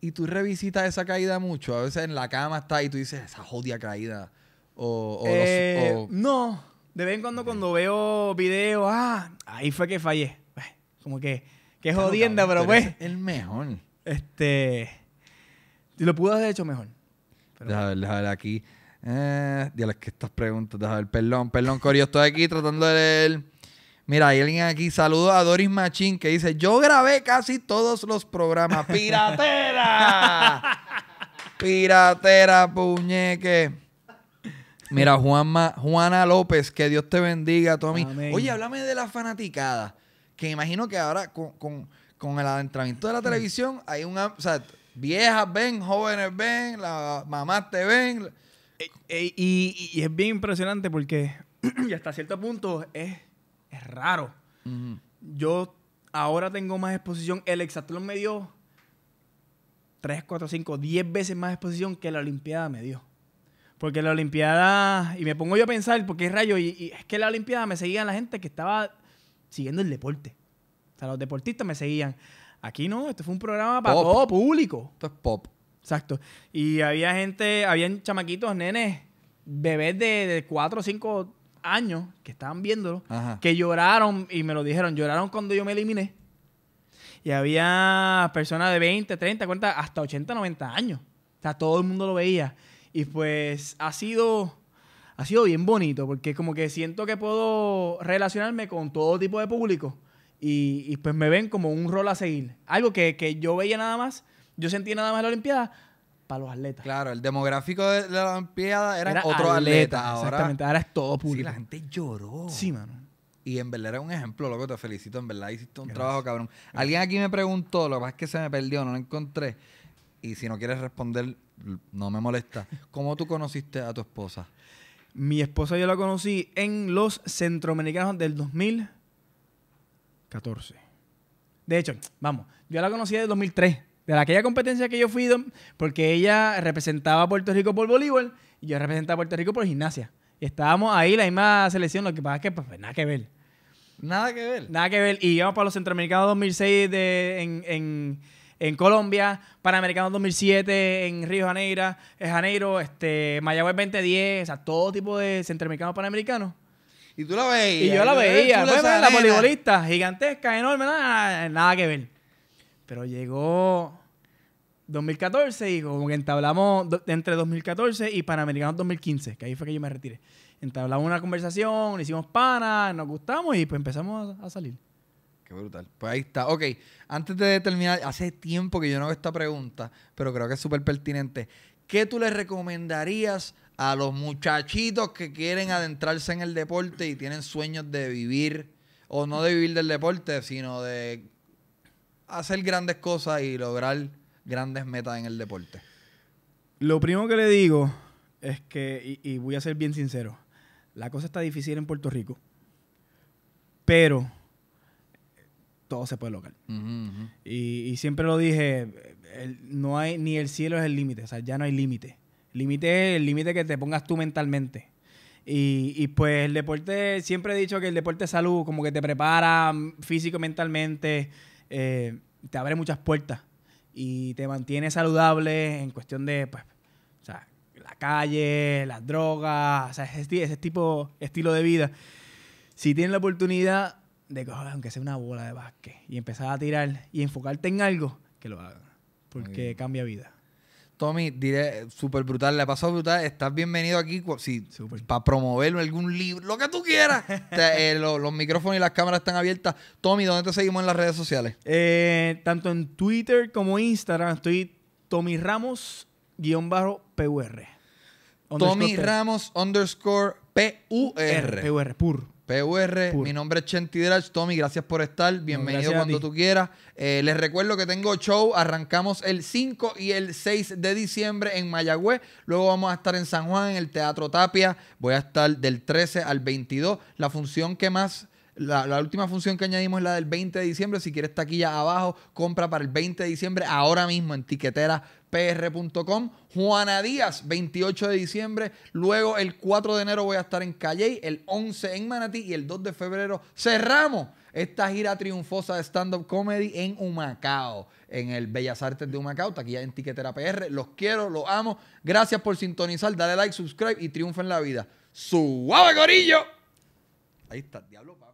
y tú revisitas esa caída mucho. A veces en la cama está y tú dices, esa jodia caída. Eh, o, No, de vez en cuando cuando veo videos, ah, ahí fue que fallé. Pues, como que, qué jodienda, pero pues. El mejor. Este. Lo pudo haber hecho mejor. déjame ver, aquí. Eh, que estas preguntas, déjame ver. Perdón, perdón, Corio, estoy aquí tratando de Mira, hay alguien aquí. Saludo a Doris Machín que dice: Yo grabé casi todos los programas. ¡Piratera! ¡Piratera, puñeque! Mira, Juana López, que Dios te bendiga, Oye, háblame de la fanaticada. Que imagino que ahora con, el adentramiento de la televisión hay una. O sea, viejas ven, jóvenes ven, las mamás te ven. Eh, eh, y, es bien impresionante porque, hasta cierto punto, es es raro. Yo ahora tengo más exposición. El hexatlón me dio 3, 4, 5, 10 veces más exposición que la Olimpiada me dio. Porque la Olimpiada, y me pongo yo a pensar, porque es rayo, y, es que la Olimpiada me seguían la gente que estaba siguiendo el deporte. O sea, los deportistas me seguían. Aquí no, esto fue un programa para público. Esto es pop. Exacto. Y había gente, habían chamaquitos, nenes, bebés de, de 4, 5, años que estaban viéndolo, que lloraron y me lo dijeron, lloraron cuando yo me eliminé. Y había personas de 20, 30, 40, hasta 80, 90 años. O sea, todo el mundo lo veía. Y pues ha sido, ha sido bien bonito, porque como que siento que puedo relacionarme con todo tipo de público. Y, pues me ven como un rol a seguir. Algo que, que yo veía nada más, yo sentía nada más la Olimpiada, para los atletas. Claro, el demográfico de, la Olimpiada era otro Atleta, exactamente, ahora es todo público. Sí, la gente lloró. Sí, mano. Y en verdad era un ejemplo, loco, te felicito, en verdad hiciste un trabajo cabrón. Alguien aquí me preguntó, lo que pasa es que se me perdió, no lo encontré. Y si no quieres responder, no me molesta. ¿Cómo tú conociste a tu esposa? Mi esposa yo la conocí en los Centroamericanos del 2014. De hecho, vamos, yo la conocí desde el 2003 de aquella competencia que yo fui, porque ella representaba a Puerto Rico por voleibol y yo representaba a Puerto Rico por gimnasia. Y estábamos ahí, la misma selección, lo que pasa es que pues, pues, nada que ver. Nada que ver. Nada que ver. Y íbamos para los Centroamericanos 2006 de, en, Colombia, Panamericanos 2007 en Río Janeiro, eh, Janeiro este, Mayagüez 2010, o sea, todo tipo de Centroamericanos Panamericanos. Y tú la veías. Y yo la veía. Pues, la voleibolista, gigantesca, enorme, nada, nada que ver. Pero llegó 2014 y como que entablamos entre 2014 y Panamericanos 2015, que ahí fue que yo me retiré. Entablamos una conversación, hicimos pana, nos gustamos y pues empezamos a, a, salir. Qué brutal. Pues ahí está. Ok, antes de terminar, hace tiempo que yo no hago esta pregunta, pero creo que es súper pertinente. ¿Qué tú le recomendarías a los muchachitos que quieren adentrarse en el deporte y tienen sueños de vivir, o no de vivir del deporte, sino de hacer grandes cosas y lograr grandes metas en el deporte? Lo primero que le digo es que, y, voy a ser bien sincero, la cosa está difícil en Puerto Rico, pero todo se puede lograr. Y, siempre lo dije, no hay, ni el cielo es el límite, o sea, ya no hay límite. Límite es el límite que te pongas tú mentalmente. Y, pues el deporte, siempre he dicho que el deporte es salud, como que te prepara físico mentalmente, eh, te abre muchas puertas y te mantiene saludable en cuestión de pues, o sea, la calle, las drogas, o sea, ese, ese, tipo, estilo de vida. Si tienes la oportunidad de aunque sea una bola de básquet, y empezar a tirar y enfocarte en algo, que lo hagan, porque cambia vida. Tommy, diré, súper brutal, le pasó brutal. Estás bienvenido aquí para promover algún libro, lo que tú quieras. Eh, los micrófonos y las cámaras están abiertas. Tommy, ¿dónde te seguimos en las redes sociales? Eh, tanto en Twitter como Instagram. Estoy Tommy Ramos, guión PUR. Tommy Ramos underscore PUR. PUR, pur. PUR, mi nombre es Chenti Drach. Tommy, gracias por estar. Bienvenido cuando tú quieras. Eh, les recuerdo que tengo show. Arrancamos el 5 y el 6 de diciembre en Mayagüez. Luego vamos a estar en San Juan, en el Teatro Tapia. Voy a estar del 13 al 22. La función que más... La, última función que añadimos es la del 20 de diciembre. Si quieres aquí ya abajo, compra para el 20 de diciembre ahora mismo en tiquetera pr.com. Juana Díaz, 28 de diciembre. Luego el 4 de enero voy a estar en Calle, el 11 en Manatí y el 2 de febrero cerramos esta gira triunfosa de stand-up comedy en Humacao, en el Bellas Artes de Humacao, taquilla en Tiquetera PR. Los quiero, los amo. Gracias por sintonizar, dale like, subscribe y triunfa en la vida. ¡Suave, gorillo! Ahí está, diablo.